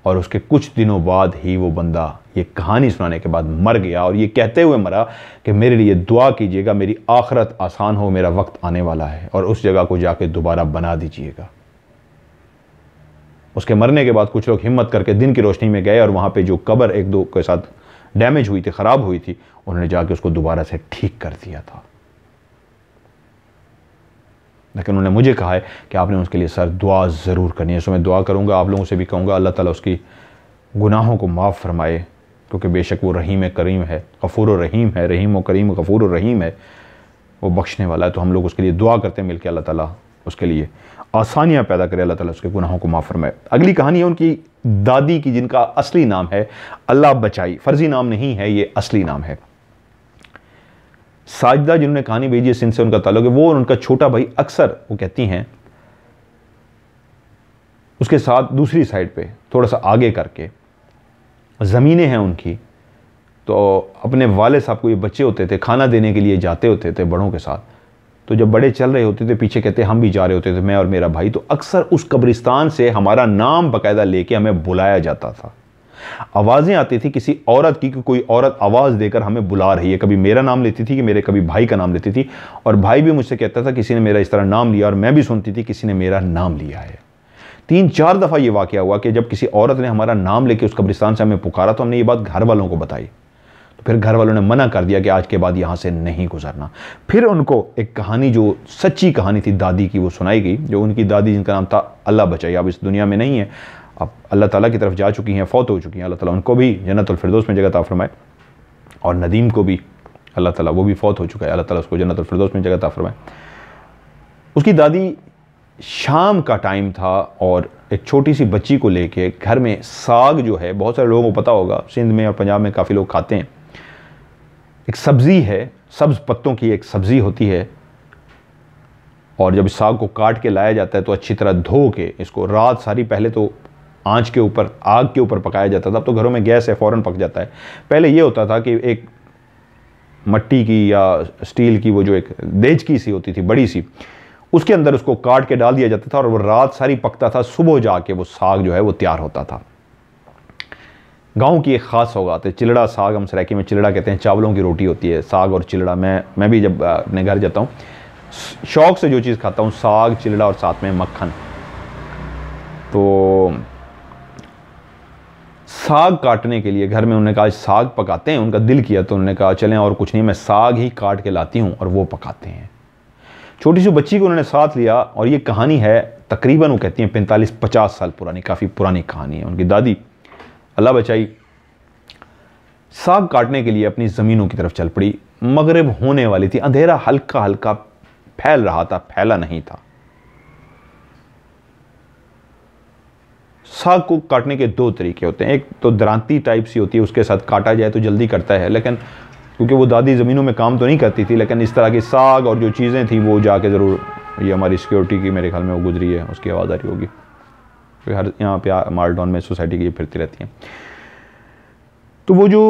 A: और उसके कुछ दिनों बाद ही वो बंदा ये कहानी सुनाने के बाद मर गया और ये कहते हुए मरा कि मेरे लिए दुआ कीजिएगा मेरी आखरत आसान हो मेरा वक्त आने वाला है और उस जगह को जाके दोबारा बना दीजिएगा उसके मरने के बाद कुछ लोग हिम्मत करके दिन की रोशनी में गए और वहाँ पे जो कबर एक दो के साथ डैमेज हुई थी ख़राब हुई थी उन्होंने जाके उसको दोबारा से ठीक कर दिया था लेकिन उन्होंने मुझे कहा है कि आपने उसके लिए सर दुआ ज़रूर करनी है सो मैं दुआ करूँगा आप लोगों से भी कहूँगा अल्लाह ताला उसकी गुनाहों को माफ़ फरमाए क्योंकि बेशक वो रहीम करीम है गफ़ूर रहीम है रहीम व करीम गफ़ूर रहीम है वो बख्शने वाला है तो हम लोग उसके लिए दुआ करते हैं के अल्लाह ताला उसके लिए आसानियाँ पैदा करें अल्लाह ताला उसके गुनाहों को माफ़ फरमाए अगली कहानी है उनकी दादी की जिनका असली नाम है अल्लाह बचाई फ़र्ज़ी नाम नहीं है ये असली नाम है साजदा जिन्होंने कहानी भेजी है सिंध से उनका ताल्लुक है वो और उनका छोटा भाई अक्सर वो कहती हैं उसके साथ दूसरी साइड पे थोड़ा सा आगे करके ज़मीनें हैं उनकी तो अपने वाले साहब को ये बच्चे होते थे खाना देने के लिए जाते होते थे बड़ों के साथ तो जब बड़े चल रहे होते थे पीछे कहते हम भी जा रहे होते थे मैं और मेरा भाई तो अक्सर उस कब्रिस्तान से हमारा नाम बाकायदा लेके हमें बुलाया जाता था आवाज़ें आती थी किसी औरत की कि कोई औरत आवाज़ देकर हमें बुला रही है कभी मेरा नाम लेती थी कि मेरे कभी भाई का नाम लेती थी और भाई भी मुझसे कहता था किसी ने मेरा इस तरह नाम लिया और मैं भी सुनती थी किसी ने मेरा नाम लिया है तीन चार दफ़ा ये वाक़ हुआ कि जब किसी औरत ने हमारा नाम लेके उस कब्रिस्तान से हमें पुकारा तो हमने ये बात घर वालों को बताई तो फिर घर वालों ने मना कर दिया कि आज के बाद यहाँ से नहीं गुजरना फिर उनको एक कहानी जो सच्ची कहानी थी दादी की वो सुनाई गई जो उनकी दादी जिनका नाम था अल्लाह बचाई अब इस दुनिया में नहीं है अब अल्लाह ताला की तरफ जा चुकी हैं फ़ौत हो चुकी हैं अल्लाह ताला उनको भी जन्नतफरदोस में जगह ताफ़रमाए और नदीम को भी अल्लाह ताला वो भी फ़ौत हो चुका है अल्लाह ताला उसको जन्नतफरदोस में जगह ताफ़रमाए उसकी दादी शाम का टाइम था और एक छोटी सी बच्ची को लेके घर में साग जो है बहुत सारे लोगों को पता होगा सिंध में और पंजाब में काफ़ी लोग खाते हैं एक सब्ज़ी है सब्ज़ पत्तों की एक सब्ज़ी होती है और जब इस साग को काट के लाया जाता है तो अच्छी तरह धो के इसको रात सारी पहले तो आँच के ऊपर आग के ऊपर पकाया जाता था अब तो घरों में गैस है फ़ौरन पक जाता है पहले ये होता था कि एक मट्टी की या स्टील की वो जो एक देज की सी होती थी बड़ी सी उसके अंदर उसको काट के डाल दिया जाता था और वो रात सारी पकता था सुबह जाके वो साग जो है वो तैयार होता था गांव की एक ख़ास सौगात है चिलड़ा साग हम सराकी में चिलड़ा कहते हैं चावलों की रोटी होती है साग और चिलड़ा मैं मैं भी जब अपने घर जाता हूँ शौक़ से जो चीज़ खाता हूँ साग चिलड़ा और साथ में मक्खन तो साग काटने के लिए घर में उन्होंने कहा साग पकाते हैं उनका दिल किया तो उन्होंने कहा चलें और कुछ नहीं मैं साग ही काट के लाती हूँ और वो पकाते हैं छोटी सी बच्ची को उन्होंने साथ लिया और ये कहानी है तकरीबन वो कहती हैं पैंतालीस पचास साल पुरानी काफ़ी पुरानी कहानी है उनकी दादी अल्लाह बचाई साग काटने के लिए अपनी ज़मीनों की तरफ चल पड़ी मगरब होने वाली थी अंधेरा हल्का हल्का फैल रहा था फैला नहीं था साग को काटने के दो तरीके होते हैं एक तो दरांती टाइप सी होती है उसके साथ काटा जाए तो जल्दी करता है लेकिन क्योंकि वो दादी ज़मीनों में काम तो नहीं करती थी लेकिन इस तरह की साग और जो चीज़ें थी वो जाके ज़रूर ये हमारी सिक्योरिटी की मेरे ख्याल में वो गुजरी है उसकी आवाज़ आ रही होगी हर यहाँ पे मालडाउन में सोसाइटी की फिरती रहती हैं तो वो जो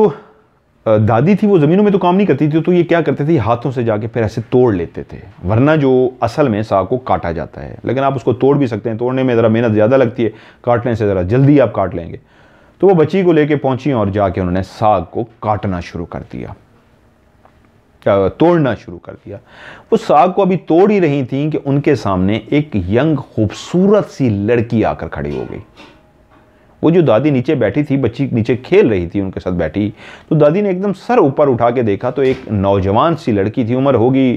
A: दादी थी वो ज़मीनों में तो काम नहीं करती थी तो ये क्या करते थे हाथों से जाके फिर ऐसे तोड़ लेते थे वरना जो असल में साग को काटा जाता है लेकिन आप उसको तोड़ भी सकते हैं तोड़ने में ज़रा मेहनत ज़्यादा लगती है काटने से ज़रा जल्दी आप काट लेंगे तो वो बच्ची को लेके पहुंची और जाके उन्होंने साग को काटना शुरू कर दिया तोड़ना शुरू कर दिया वो साग को अभी तोड़ ही रही थी कि उनके सामने एक यंग खूबसूरत सी लड़की आकर खड़ी हो गई वो जो दादी नीचे बैठी थी बच्ची नीचे खेल रही थी उनके साथ बैठी तो दादी ने एकदम सर ऊपर उठा के देखा तो एक नौजवान सी लड़की थी उम्र होगी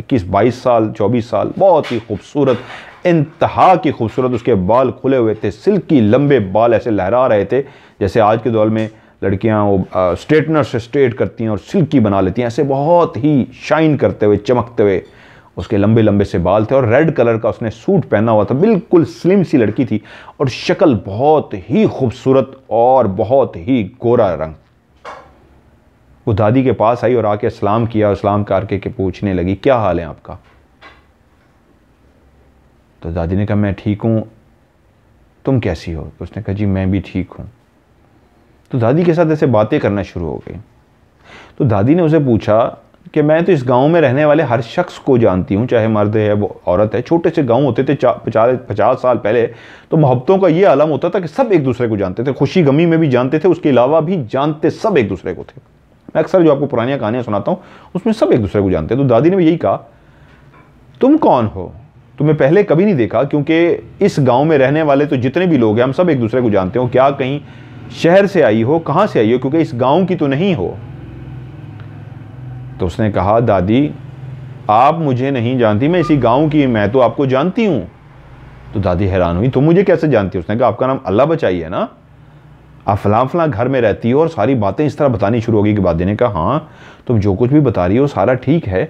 A: इक्कीस बाईस साल चौबीस साल बहुत ही खूबसूरत इंतहा की खूबसूरत उसके बाल खुले हुए थे सिल्की लंबे बाल ऐसे लहरा रहे थे जैसे आज के दौर में लड़कियाँ वो स्ट्रेटनर से स्ट्रेट करती हैं और सिल्की बना लेती हैं ऐसे बहुत ही शाइन करते हुए चमकते हुए उसके लंबे लंबे से बाल थे और रेड कलर का उसने सूट पहना हुआ था बिल्कुल स्लिम सी लड़की थी और शक्ल बहुत ही खूबसूरत और बहुत ही गोरा रंग वो दादी के पास आई और आके सलाम किया और सलाम करके के पूछने लगी क्या हाल है आपका तो दादी ने कहा मैं ठीक हूं तुम कैसी हो तो उसने कहा जी मैं भी ठीक हूं तो दादी के साथ ऐसे बातें करना शुरू हो गई तो दादी ने उसे पूछा कि मैं तो इस गांव में रहने वाले हर शख्स को जानती हूँ चाहे मर्द है वो औरत है छोटे से गांव होते थे पचास पचास साल पहले तो मोहब्बतों का ये आलम होता था कि सब एक दूसरे को जानते थे खुशी गमी में भी जानते थे उसके अलावा भी जानते सब एक दूसरे को थे मैं अक्सर जो आपको पुरानियाँ कहानियाँ सुनाता हूँ उसमें सब एक दूसरे को जानते तो दादी ने यही कहा तुम कौन हो तुम्हें पहले कभी नहीं देखा क्योंकि इस गाँव में रहने वाले तो जितने भी लोग हैं हम सब एक दूसरे को जानते हो क्या कहीं शहर से आई हो कहाँ से आई हो क्योंकि इस गाँव की तो नहीं हो तो उसने कहा दादी आप मुझे नहीं जानती मैं इसी गांव की मैं तो आपको जानती हूँ तो दादी हैरान हुई तुम मुझे कैसे जानती हो उसने कहा आपका नाम अल्लाह बचाई है ना आप फलां फलां घर में रहती हो और सारी बातें इस तरह बतानी शुरू होगी कि बाद ने कहा हाँ तुम जो कुछ भी बता रही हो सारा ठीक है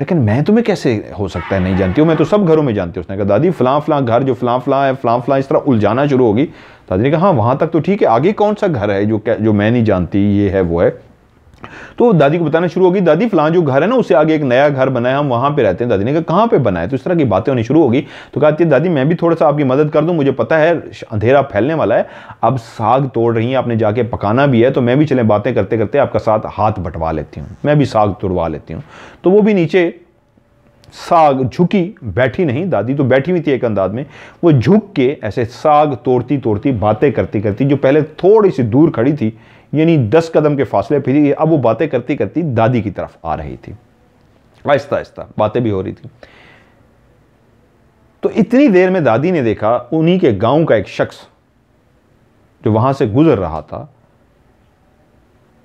A: लेकिन मैं तुम्हें कैसे हो सकता है नहीं जानती हूँ मैं तो सब घरों में जानती हूँ उसने कहा दादी फलां फलां घर जो फलां फलां है फलां फलां इस तरह उलझाना शुरू होगी दादी ने कहा हाँ वहाँ तक तो ठीक है आगे कौन सा घर है जो जो मैं नहीं जानती ये है वो है तो दादी को बताना शुरू होगी दादी फलां जो घर है ना उससे आगे एक नया घर बनाया हम वहां पे रहते हैं दादी ने कहा पे बनाया तो इस तरह की बातें होनी शुरू होगी तो कहती है दादी मैं भी थोड़ा सा आपकी मदद कर दूं मुझे पता है अंधेरा फैलने वाला है अब साग तोड़ रही हैं आपने जाके पकाना भी है तो मैं भी चले बातें करते करते आपका साथ हाथ बटवा लेती हूँ मैं भी साग तोड़वा लेती हूँ तो वो भी नीचे साग झुकी बैठी नहीं दादी तो बैठी हुई थी एक अंदाज में वो झुक के ऐसे साग तोड़ती तोड़ती बातें करती करती जो पहले थोड़ी सी दूर खड़ी थी यानी दस कदम के फासले फिर अब वो बातें करती करती दादी की तरफ आ रही थी आहिस्ता आहिस्ता बातें भी हो रही थी तो इतनी देर में दादी ने देखा उन्हीं के गांव का एक शख्स जो वहां से गुजर रहा था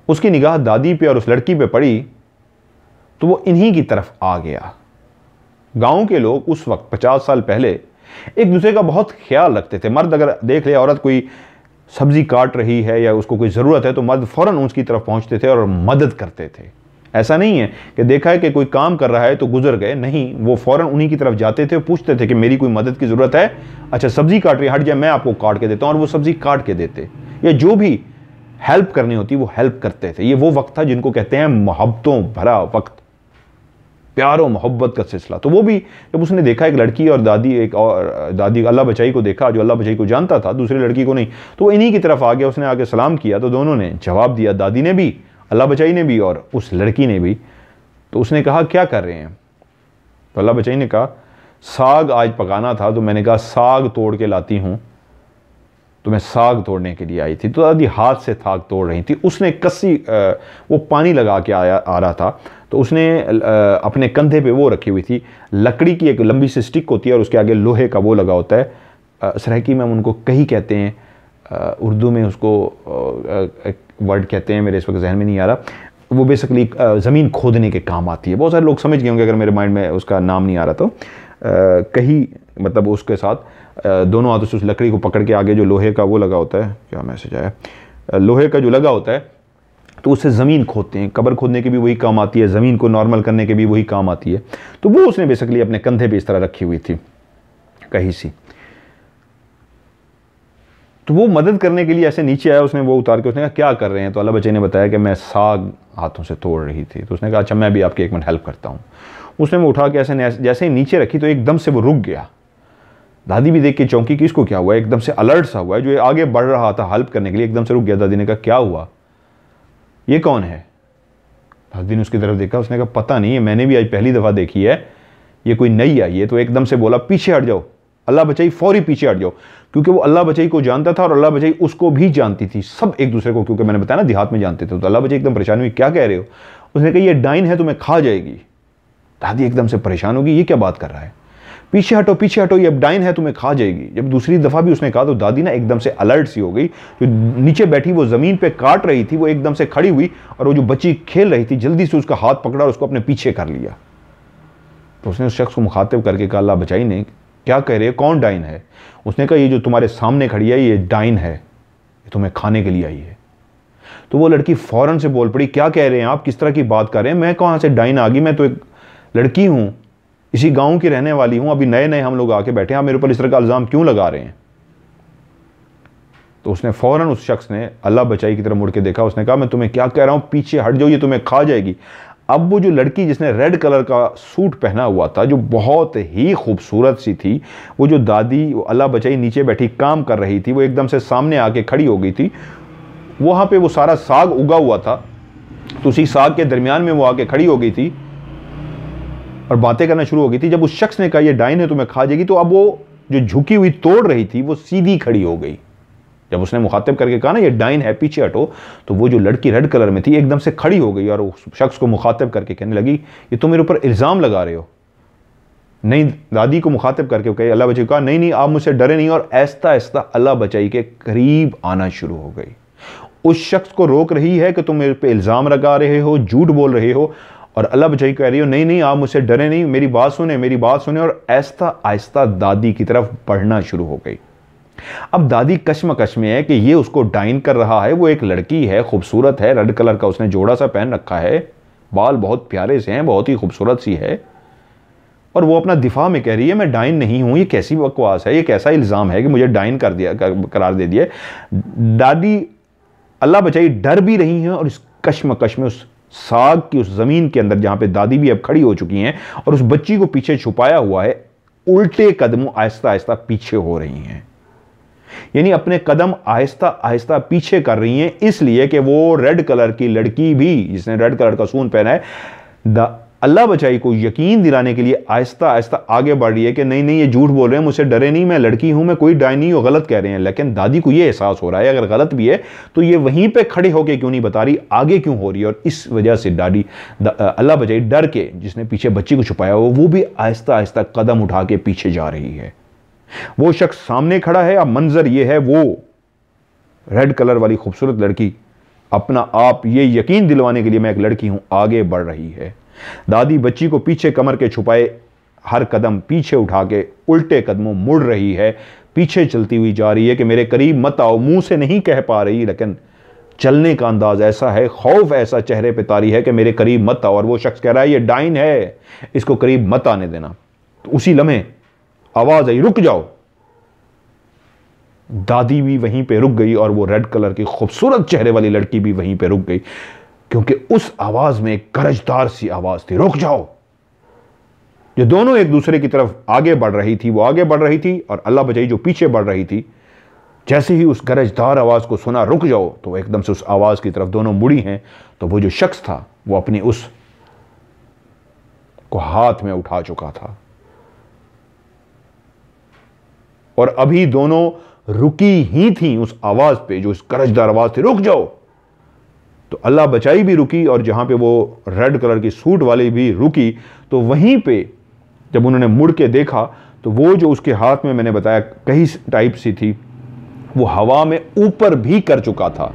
A: उसकी निगाह दादी पे और उस लड़की पे पड़ी तो वो इन्हीं की तरफ आ गया गांव के लोग उस वक्त पचास साल पहले एक दूसरे का बहुत ख्याल रखते थे मर्द अगर देख ले औरत कोई सब्ज़ी काट रही है या उसको कोई ज़रूरत है तो मर्द फ़ौर उसकी तरफ पहुँचते थे और मदद करते थे ऐसा नहीं है कि देखा है कि कोई काम कर रहा है तो गुजर गए नहीं वो फ़ौरन उन्हीं की तरफ जाते थे पूछते थे कि मेरी कोई मदद की ज़रूरत है अच्छा सब्ज़ी काट रही हट जाए मैं आपको काट के देता हूँ और वो सब्ज़ी काट के देते या जो भी हेल्प करनी होती वो हेल्प करते थे ये वो वक्त था जिनको कहते हैं मोहब्बतों भरा वक्त प्यार और मोहब्बत का सिलसिला तो वो भी जब उसने देखा एक लड़की और दादी एक और दादी अल्लाह बचाई को देखा जो अल्लाह बचाई को जानता था दूसरी लड़की को नहीं तो वो इन्हीं की तरफ आ गया उसने आके सलाम किया तो दोनों ने जवाब दिया दादी ने भी अल्लाह बचाई ने भी और उस लड़की ने भी तो उसने कहा क्या कर रहे हैं तो अल्लाह बचाई ने कहा साग आज पकाना था तो मैंने कहा साग तोड़ के लाती हूँ तो मैं साग तोड़ने के लिए आई थी तो दादी हाथ से थाग तोड़ रही थी उसने कस्सी वो पानी लगा के आया आ रहा था तो उसने अपने कंधे पे वो रखी हुई थी लकड़ी की एक लंबी सी स्टिक होती है और उसके आगे लोहे का वो लगा होता है सरहकी में हम उनको कही कहते हैं उर्दू में उसको वर्ड कहते हैं मेरे इस वक्त जहन में नहीं आ रहा वो बेसिकली ज़मीन खोदने के काम आती है बहुत सारे लोग समझ गए होंगे अगर मेरे माइंड में उसका नाम नहीं आ रहा तो कहीं मतलब उसके साथ दोनों हाथों से उस लकड़ी को पकड़ के आगे जो लोहे का वो लगा होता है क्या मैसेज आया लोहे का जो लगा होता है तो उससे ज़मीन खोदते हैं कबर खोदने के भी वही काम आती है ज़मीन को नॉर्मल करने के भी वही काम आती है तो वो उसने बेसिकली अपने कंधे पे इस तरह रखी हुई थी कहीं सी तो वो मदद करने के लिए ऐसे नीचे आया उसने वो उतार के उसने कहा क्या कर रहे हैं तो अल्लाह बच्चे ने बताया कि मैं साग हाथों से तोड़ रही थी तो उसने कहा अच्छा मैं भी आपके एक मिनट हेल्प करता हूँ उसने वो उठा के ऐसे जैसे ही नीचे रखी तो एकदम से वो रुक गया दादी भी देख के चौंकी कि इसको क्या हुआ एकदम से अलर्ट सा हुआ है जो ये आगे बढ़ रहा था हेल्प करने के लिए एकदम से रुक गया दादी ने कहा क्या हुआ ये कौन है दादी ने उसकी तरफ देखा उसने कहा पता नहीं है मैंने भी आज पहली दफ़ा देखी है ये कोई नई आई है तो एकदम से बोला पीछे हट जाओ अल्लाह बचाई फौरी पीछे हट जाओ क्योंकि वो अल्लाह बचाई को जानता था और अल्लाह बचाई उसको भी जानती थी सब एक दूसरे को क्योंकि मैंने बताया ना देहात में जानते थे तो अल्लाह बचाई एकदम परेशान हुई क्या कह रहे हो उसने कहा यह डाइन है तुम्हें खा जाएगी दादी एकदम से परेशान होगी ये क्या बात कर रहा है पीछे हटो पीछे हटो ये अब डाइन है तुम्हें खा जाएगी जब दूसरी दफ़ा भी उसने कहा तो दादी ना एकदम से अलर्ट सी हो गई जो नीचे बैठी वो ज़मीन पे काट रही थी वो एकदम से खड़ी हुई और वो जो बच्ची खेल रही थी जल्दी से उसका हाथ पकड़ा और उसको अपने पीछे कर लिया तो उसने उस शख्स को मुखातिब करके कहा अल्लाह बचाई नहीं क्या कह रहे कौन डाइन है उसने कहा ये जो तुम्हारे सामने खड़ी है ये डाइन है ये तुम्हें खाने के लिए आई है तो वो लड़की फ़ौरन से बोल पड़ी क्या कह रहे हैं आप किस तरह की बात कर रहे हैं मैं कहाँ से डाइन आ गई मैं तो एक लड़की हूँ इसी गांव की रहने वाली हूँ अभी नए नए हम लोग आके बैठे आप मेरे ऊपर इस तरह का इल्ज़ाम क्यों लगा रहे हैं तो उसने फ़ौरन उस शख्स ने अल्लाह बचाई की तरफ मुड़ के देखा उसने कहा मैं तुम्हें क्या कह रहा हूँ पीछे हट जाओ ये तुम्हें खा जाएगी अब वो जो लड़की जिसने रेड कलर का सूट पहना हुआ था जो बहुत ही खूबसूरत सी थी वो जो दादी अल्लाह बचाई नीचे बैठी काम कर रही थी वो एकदम से सामने आके खड़ी हो गई थी वहाँ पे वो सारा साग उगा हुआ था तो उसी साग के दरमियान में वो आके खड़ी हो गई थी और बातें करना शुरू हो गई थी जब उस शख्स ने कहा यह डाइन है तुम्हें खा जाएगी तो अब वो जो झुकी हुई तोड़ रही थी वो सीधी खड़ी हो गई जब उसने मुखातिब करके कहा ना ये डाइन है पीछे हटो तो वो जो लड़की रेड कलर में थी एकदम से खड़ी हो गई और उस शख्स को मुखातिब करके कहने लगी ये तुम मेरे ऊपर इल्ज़ाम लगा रहे हो नहीं दादी को मुखातिब करके कहे अल्लाह बचाई कहा नहीं नहीं आप मुझसे डरे नहीं और ऐसा ऐसा अल्लाह बचाई के करीब आना शुरू हो गई उस शख्स को रोक रही है कि तुम मेरे पे इल्ज़ाम लगा रहे हो झूठ बोल रहे हो और अल्लाह बचाई कह रही हो नहीं नहीं आप मुझसे डरे नहीं मेरी बात सुने मेरी बात सुने और आहिस्ता आहिस्ता दादी की तरफ बढ़ना शुरू हो गई अब दादी कश्मकश में है कि ये उसको डाइन कर रहा है वो एक लड़की है खूबसूरत है रेड कलर का उसने जोड़ा सा पहन रखा है बाल बहुत प्यारे से हैं बहुत ही खूबसूरत सी है और वो अपना दिफा में कह रही है मैं डाइन नहीं हूँ ये कैसी बकवास है ये कैसा इल्ज़ाम है कि मुझे डाइन कर दिया कर, करार दे दिया दादी अल्लाह बचाई डर भी रही हैं और इस कश्मकश में उस साग की उस ज़मीन के अंदर जहां पे दादी भी अब खड़ी हो चुकी हैं और उस बच्ची को पीछे छुपाया हुआ है उल्टे कदम आहिस्ता आहिस्ता पीछे हो रही हैं यानी अपने कदम आहिस्ता आहिस्ता पीछे कर रही हैं इसलिए कि वो रेड कलर की लड़की भी जिसने रेड कलर का सून पहना है द अल्लाह बचाई को यकीन दिलाने के लिए आहिस्ता आहिस्ता आगे बढ़ रही है कि नहीं नहीं ये झूठ बोल रहे हैं मुझसे डरे नहीं मैं लड़की हूँ मैं कोई डाय नहीं हूँ गलत कह रहे हैं लेकिन दादी को ये एहसास हो रहा है अगर गलत भी है तो ये वहीं पर खड़े होकर क्यों नहीं बता रही आगे क्यों हो रही है और इस वजह से डाडी अल्लाह बचाई डर के जिसने पीछे बच्ची को छुपाया हो वो भी आहिस्ता आहिस्ता कदम उठा के पीछे जा रही है वो शख्स सामने खड़ा है अब मंजर ये है वो रेड कलर वाली खूबसूरत लड़की अपना आप ये यकीन दिलवाने के लिए मैं एक लड़की हूँ आगे बढ़ रही है दादी बच्ची को पीछे कमर के छुपाए हर कदम पीछे उठा के उल्टे कदमों मुड़ रही है पीछे चलती हुई जा रही है कि मेरे करीब मत आओ मुंह से नहीं कह पा रही लेकिन चलने का अंदाज ऐसा है खौफ ऐसा चेहरे पे तारी है कि मेरे करीब मत आओ और वो शख्स कह रहा है ये डाइन है इसको करीब मत आने देना तो उसी लम्हे आवाज़ आई रुक जाओ दादी भी वहीं पे रुक गई और वो रेड कलर की खूबसूरत चेहरे वाली लड़की भी वहीं पे रुक गई क्योंकि उस आवाज में एक करजदार सी आवाज थी रुक जाओ जो दोनों एक दूसरे की तरफ आगे बढ़ रही थी वो आगे बढ़ रही थी और अल्लाह बचाई जो पीछे बढ़ रही थी जैसे ही उस गरजदार आवाज़ को सुना रुक जाओ तो एकदम से उस आवाज़ की तरफ दोनों मुड़ी हैं तो वो जो शख्स था वो अपनी उस को हाथ में उठा चुका था और अभी दोनों रुकी ही थी उस आवाज़ पे जो इस गरजदार आवाज़ थी रुक जाओ तो अल्लाह बचाई भी रुकी और जहाँ पे वो रेड कलर की सूट वाली भी रुकी तो वहीं पे जब उन्होंने मुड़ के देखा तो वो जो उसके हाथ में मैंने बताया कई टाइप सी थी वो हवा में ऊपर भी कर चुका था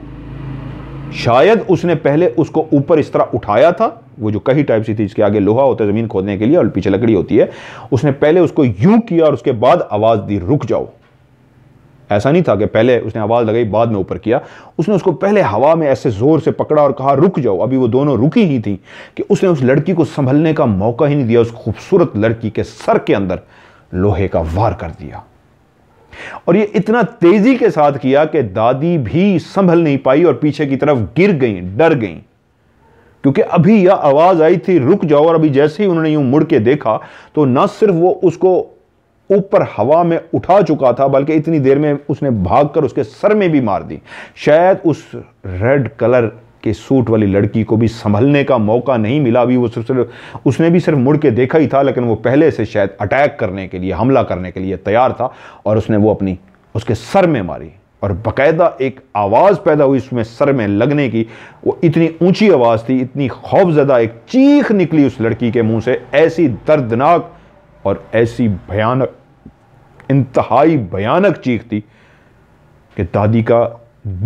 A: शायद उसने पहले उसको ऊपर इस तरह उठाया था वो जो कई टाइप सी थी इसके आगे लोहा होता है ज़मीन खोदने के लिए और पीछे लकड़ी होती है उसने पहले उसको यूं किया और उसके बाद आवाज़ दी रुक जाओ ऐसा नहीं था कि पहले उसने आवाज़ लगाई बाद में ऊपर किया उसने उसको पहले हवा में ऐसे ज़ोर से पकड़ा और कहा रुक जाओ अभी वो दोनों रुकी ही थी कि उसने उस लड़की को संभलने का मौका ही नहीं दिया उस खूबसूरत लड़की के सर के अंदर लोहे का वार कर दिया और ये इतना तेज़ी के साथ किया कि दादी भी संभल नहीं पाई और पीछे की तरफ गिर गई डर गई क्योंकि अभी यह आवाज़ आई थी रुक जाओ और अभी जैसे ही उन्होंने यूं मुड़ के देखा तो ना सिर्फ वो उसको ऊपर हवा में उठा चुका था बल्कि इतनी देर में उसने भागकर उसके सर में भी मार दी शायद उस रेड कलर के सूट वाली लड़की को भी संभलने का मौका नहीं मिला अभी वो सिर्फ सिर्फ उसने भी सिर्फ मुड़ के देखा ही था लेकिन वो पहले से शायद अटैक करने के लिए हमला करने के लिए तैयार था और उसने वो अपनी उसके सर में मारी और बाकायदा एक आवाज़ पैदा हुई उसमें सर में लगने की वो इतनी ऊंची आवाज़ थी इतनी खौफजदा एक चीख निकली उस लड़की के मुंह से ऐसी दर्दनाक और ऐसी भयानक इंतहाई भयानक चीख थी कि दादी का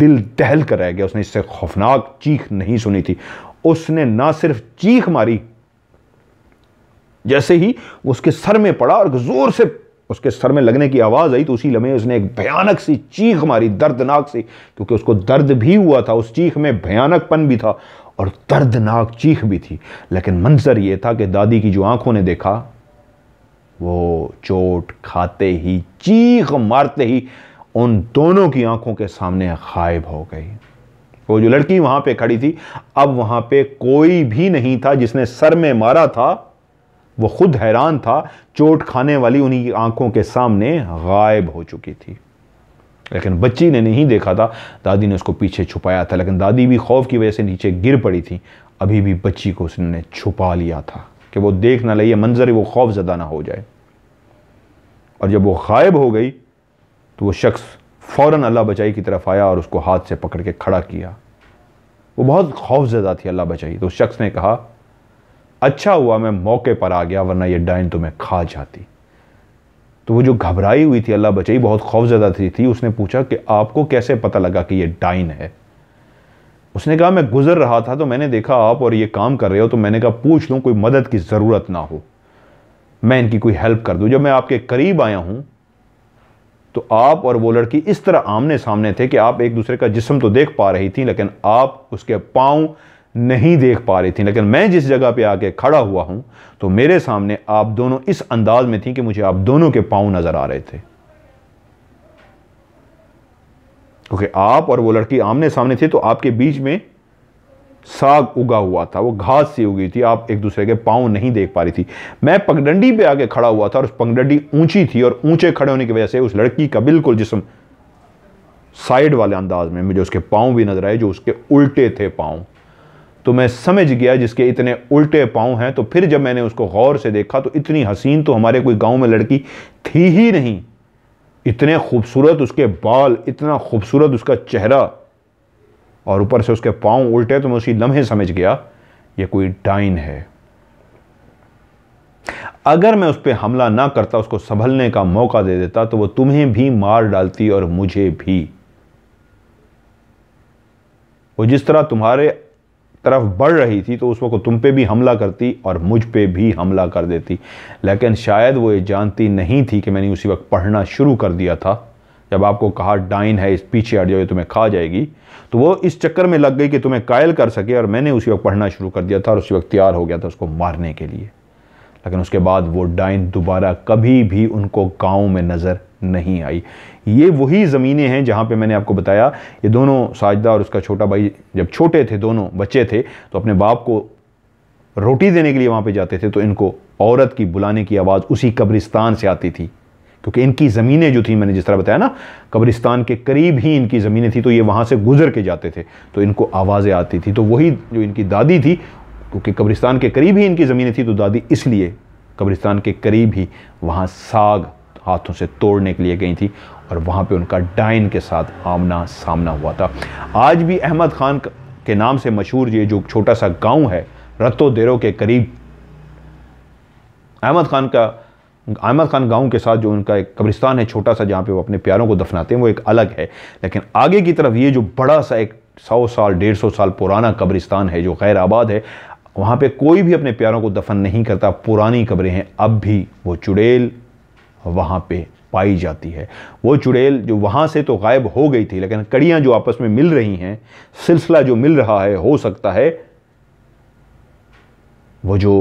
A: दिल दहल कर रह गया उसने इससे खौफनाक चीख नहीं सुनी थी उसने ना सिर्फ चीख मारी जैसे ही उसके सर में पड़ा और ज़ोर से उसके सर में लगने की आवाज़ आई तो उसी लम्हे उसने एक भयानक सी चीख मारी दर्दनाक सी क्योंकि उसको दर्द भी हुआ था उस चीख में भयानकपन भी था और दर्दनाक चीख भी थी लेकिन मंजर यह था कि दादी की जो आंखों ने देखा वो चोट खाते ही चीख मारते ही उन दोनों की आंखों के सामने गायब हो गई वो जो लड़की वहां पे खड़ी थी अब वहां पे कोई भी नहीं था जिसने सर में मारा था वो खुद हैरान था चोट खाने वाली उन्हीं की आंखों के सामने गायब हो चुकी थी लेकिन बच्ची ने नहीं देखा था दादी ने उसको पीछे छुपाया था लेकिन दादी भी खौफ की वजह से नीचे गिर पड़ी थी अभी भी बच्ची को उसने छुपा लिया था कि वो देख ना लिया मंजर वो खौफ ज़दा ना हो जाए और जब वो गायब हो गई तो वो शख्स फ़ौर अल्लाह बचाई की तरफ आया और उसको हाथ से पकड़ के खड़ा किया वो बहुत खौफजदा थी अल्लाह बचाई तो उस शख्स ने कहा अच्छा हुआ मैं मौके पर आ गया वरना ये डाइन तुम्हें खा जाती तो वो जो घबराई हुई थी अल्लाह बचाई बहुत खौफजदा थी, थी उसने पूछा कि आपको कैसे पता लगा कि ये डाइन है उसने कहा मैं गुजर रहा था तो मैंने देखा आप और ये काम कर रहे हो तो मैंने कहा पूछ लूँ कोई मदद की ज़रूरत ना हो मैं इनकी कोई हेल्प कर दूं जब मैं आपके करीब आया हूं तो आप और वो लड़की इस तरह आमने सामने थे कि आप एक दूसरे का जिसम तो देख पा रही थी लेकिन आप उसके पांव नहीं देख पा रही थी लेकिन मैं जिस जगह पे आके खड़ा हुआ हूं तो मेरे सामने आप दोनों इस अंदाज में थी कि मुझे आप दोनों के पाँव नज़र आ रहे थे क्योंकि आप और वो लड़की आमने सामने थे तो आपके बीच में साग उगा हुआ था वो घास सी उगी थी आप एक दूसरे के पांव नहीं देख पा रही थी मैं पगडंडी पे आके खड़ा हुआ था और उस पगडंडी ऊंची थी और ऊंचे खड़े होने की वजह से उस लड़की का बिल्कुल जिसम साइड वाले अंदाज में मुझे उसके पाँव भी नजर आए जो उसके उल्टे थे पांव तो मैं समझ गया जिसके इतने उल्टे पाँव हैं तो फिर जब मैंने उसको गौर से देखा तो इतनी हसीन तो हमारे कोई गाँव में लड़की थी ही नहीं इतने खूबसूरत उसके बाल इतना खूबसूरत उसका चेहरा और ऊपर से उसके पाँव उल्टे तो मैं उसी लम्हे समझ गया ये कोई डाइन है अगर मैं उस पर हमला ना करता उसको संभलने का मौका दे देता तो वो तुम्हें भी मार डालती और मुझे भी वो जिस तरह तुम्हारे तरफ बढ़ रही थी तो उस वक्त तुम पे भी हमला करती और मुझ पे भी हमला कर देती लेकिन शायद वो ये जानती नहीं थी कि मैंने उसी वक्त पढ़ना शुरू कर दिया था जब आपको कहा डाइन है इस पीछे हट जाओ ये तुम्हें खा जाएगी तो वो इस चक्कर में लग गई कि तुम्हें कायल कर सके और मैंने उसी वक्त पढ़ना शुरू कर दिया था और उसी वक्त तैयार हो गया था उसको मारने के लिए लेकिन उसके बाद वो डाइन दोबारा कभी भी उनको गाँव में नज़र नहीं आई ये वही ज़मीनें हैं जहाँ पे मैंने आपको बताया ये दोनों साजदा और उसका छोटा भाई जब छोटे थे दोनों बच्चे थे तो अपने बाप को रोटी देने के लिए वहाँ पे जाते थे तो इनको औरत की बुलाने की आवाज़ उसी कब्रिस्तान से आती थी क्योंकि इनकी ज़मीनें जो थी मैंने जिस तरह बताया ना कब्रिस्तान के करीब ही इनकी ज़मीनें थी तो ये वहाँ से गुजर के जाते थे तो इनको आवाज़ें आती थी तो वही जो इनकी दादी थी क्योंकि कब्रिस्तान के करीब ही इनकी ज़मीनें थी तो दादी इसलिए कब्रिस्तान के करीब ही वहाँ साग हाथों से तोड़ने के लिए गई थी और वहाँ पर उनका डाइन के साथ आमना सामना हुआ था आज भी अहमद खान के नाम से मशहूर ये जो छोटा सा गाँव है रतो देरो के करीब अहमद खान का आमद खान गांव के साथ जो उनका एक कब्रिस्तान है छोटा सा जहाँ पे वो अपने प्यारों को दफनाते हैं वो एक अलग है लेकिन आगे की तरफ ये जो बड़ा सा एक सौ साल डेढ़ सौ साल पुराना कब्रिस्तान है जो गैर आबाद है वहाँ पे कोई भी अपने प्यारों को दफन नहीं करता पुरानी कब्रें हैं अब भी वो चुड़ैल वहाँ पर पाई जाती है वो चुड़ैल जो वहाँ से तो गायब हो गई थी लेकिन कड़ियाँ जो आपस में मिल रही हैं सिलसिला जो मिल रहा है हो सकता है वो जो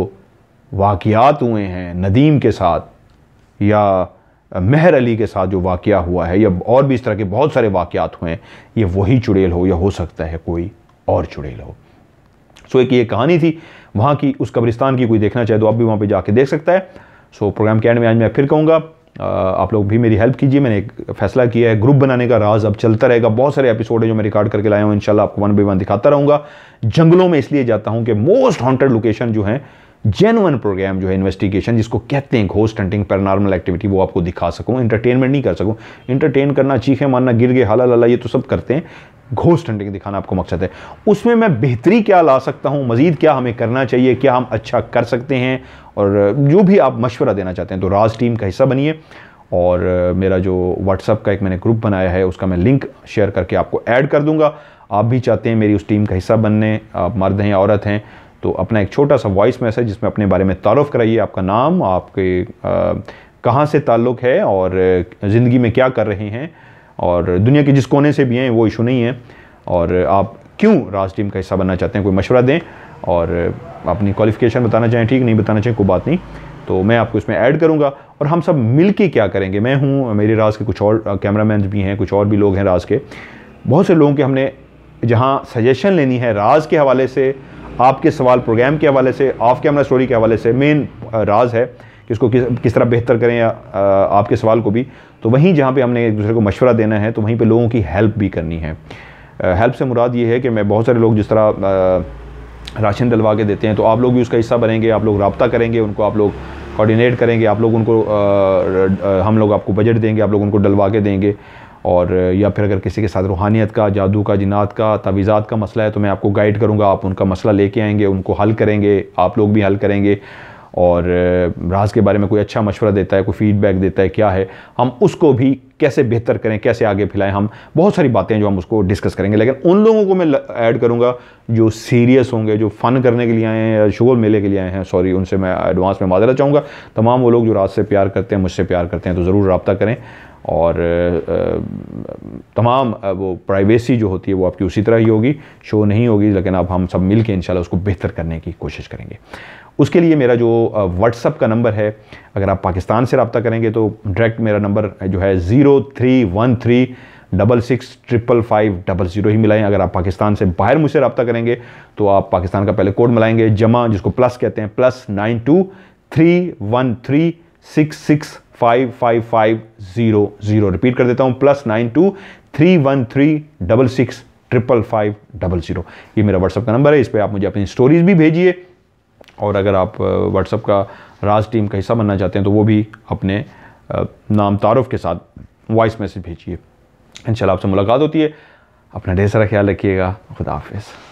A: वाकियात हुए हैं नदीम के साथ या महर अली के साथ जो वाक़ हुआ है या और भी इस तरह के बहुत सारे वाक़ात हुए हैं ये वही चुड़ैल हो या हो सकता है कोई और चुड़ैल हो सो एक ये कहानी थी वहाँ की उस कब्रिस्तान की कोई देखना चाहे तो आप भी वहाँ पर जाके देख सकता है सो प्रोग्राम के एंड में आज मैं फिर कहूँगा आप लोग भी मेरी हेल्प कीजिए मैंने एक फैसला किया है ग्रुप बनाने का राज अब चलता रहेगा बहुत सारे एपिसोड है जो मैं रिकॉर्ड करके लाया हूँ इंशाल्लाह आपको वन बाई वन दिखाता रहूँगा जंगलों में इसलिए जाता हूँ कि मोस्ट हॉन्टेड लोकेशन जो हैं जेनवन प्रोग्राम जो है इन्वेस्टिगेशन जिसको कहते हैं घोस्ट हंटिंग पैरानॉर्मल एक्टिविटी वो आपको दिखा सकूँ इंटरटेनमेंट नहीं कर सकूँ इंटरटेन करना चीखे मानना गिर गए हाला लाला ये तो सब करते हैं घोस्ट हंटिंग दिखाना आपको मकसद है उसमें मैं बेहतरी क्या ला सकता हूँ मज़ीद क्या हमें करना चाहिए क्या हम अच्छा कर सकते हैं और जो भी आप मशवरा देना चाहते हैं तो राज टीम का हिस्सा बनिए और मेरा जो व्हाट्सअप का एक मैंने ग्रुप बनाया है उसका मैं लिंक शेयर करके आपको ऐड कर दूंगा आप भी चाहते हैं मेरी उस टीम का हिस्सा बनने आप मर्द हैं औरत हैं तो अपना एक छोटा सा वॉइस मैसेज जिसमें अपने बारे में तारफ़ कराइए आपका नाम आपके कहाँ से ताल्लुक़ है और ज़िंदगी में क्या कर रहे हैं और दुनिया के जिस कोने से भी हैं वो इशू नहीं है और आप क्यों राज टीम का हिस्सा बनना चाहते हैं कोई मशवरा दें और अपनी क्वालिफ़िकेशन बताना चाहें ठीक नहीं बताना चाहें कोई बात नहीं तो मैं आपको इसमें ऐड करूंगा और हम सब मिल के क्या करेंगे मैं हूँ मेरे राज के कुछ और कैमरामैन भी हैं कुछ और भी लोग हैं राज के बहुत से लोगों के हमने जहाँ सजेशन लेनी है राज के हवाले से आपके सवाल प्रोग्राम के हवाले से ऑफ कैमरा स्टोरी के हवाले से मेन राज है कि इसको किस किस तरह बेहतर करें आपके सवाल को भी तो वहीं जहाँ पे हमने एक दूसरे को मशवरा देना है तो वहीं पे लोगों की हेल्प भी करनी है हेल्प से मुराद ये है कि मैं बहुत सारे लोग जिस तरह राशन दिलवा के देते हैं तो आप लोग भी उसका हिस्सा बनेंगे आप लोग रबता करेंगे उनको आप लोग कोऑर्डिनेट करेंगे आप लोग उनको आ, आ, हम लोग आपको बजट देंगे आप लोग उनको डलवा के देंगे और या फिर अगर किसी के साथ रूहानियत का जादू का जिनात का तवीज़ात का मसला है तो मैं आपको गाइड करूँगा आप उनका मसला लेके आएंगे उनको हल करेंगे आप लोग भी हल करेंगे और राज के बारे में कोई अच्छा मशवरा देता है कोई फीडबैक देता है क्या है हम उसको भी कैसे बेहतर करें कैसे आगे फैलाएं हम बहुत सारी बातें जो हम उसको डिस्कस करेंगे लेकिन उन लोगों को मैं ऐड करूंगा जो सीरियस होंगे जो फ़न करने के लिए आए हैं या शोर मेले के लिए आए हैं सॉरी उनसे मैं एडवांस में माजरा चाहूँगा तमाम वो लोग जो राज से प्यार करते हैं मुझसे प्यार करते हैं तो ज़रूर रबता करें और तमाम वो प्राइवेसी जो होती है वो आपकी उसी तरह ही होगी शो नहीं होगी लेकिन अब हम सब मिल के उसको बेहतर करने की कोशिश करेंगे उसके लिए मेरा जो व्हाट्सअप का नंबर है अगर आप पाकिस्तान से रबता करेंगे तो डायरेक्ट मेरा नंबर जो है zero three one three double six triple five double zero ही मिलाएं अगर आप पाकिस्तान से बाहर मुझसे रबता करेंगे तो आप पाकिस्तान का पहले कोड मिलाएंगे जमा जिसको प्लस कहते हैं plus nine two three one three six six five five five zero zero repeat कर देता हूँ plus nine two three one three double six triple five double zero ये मेरा व्हाट्सअप का नंबर है इस पर आप मुझे अपनी स्टोरीज भी भेजिए और अगर आप व्हाट्सअप का राज टीम का हिस्सा बनना चाहते हैं तो वो भी अपने नाम तारफ़ के साथ वॉइस मैसेज भेजिए इंशाल्लाह आपसे मुलाकात होती है अपना ढेर सारा ख्याल रखिएगा खुदा हाफिज़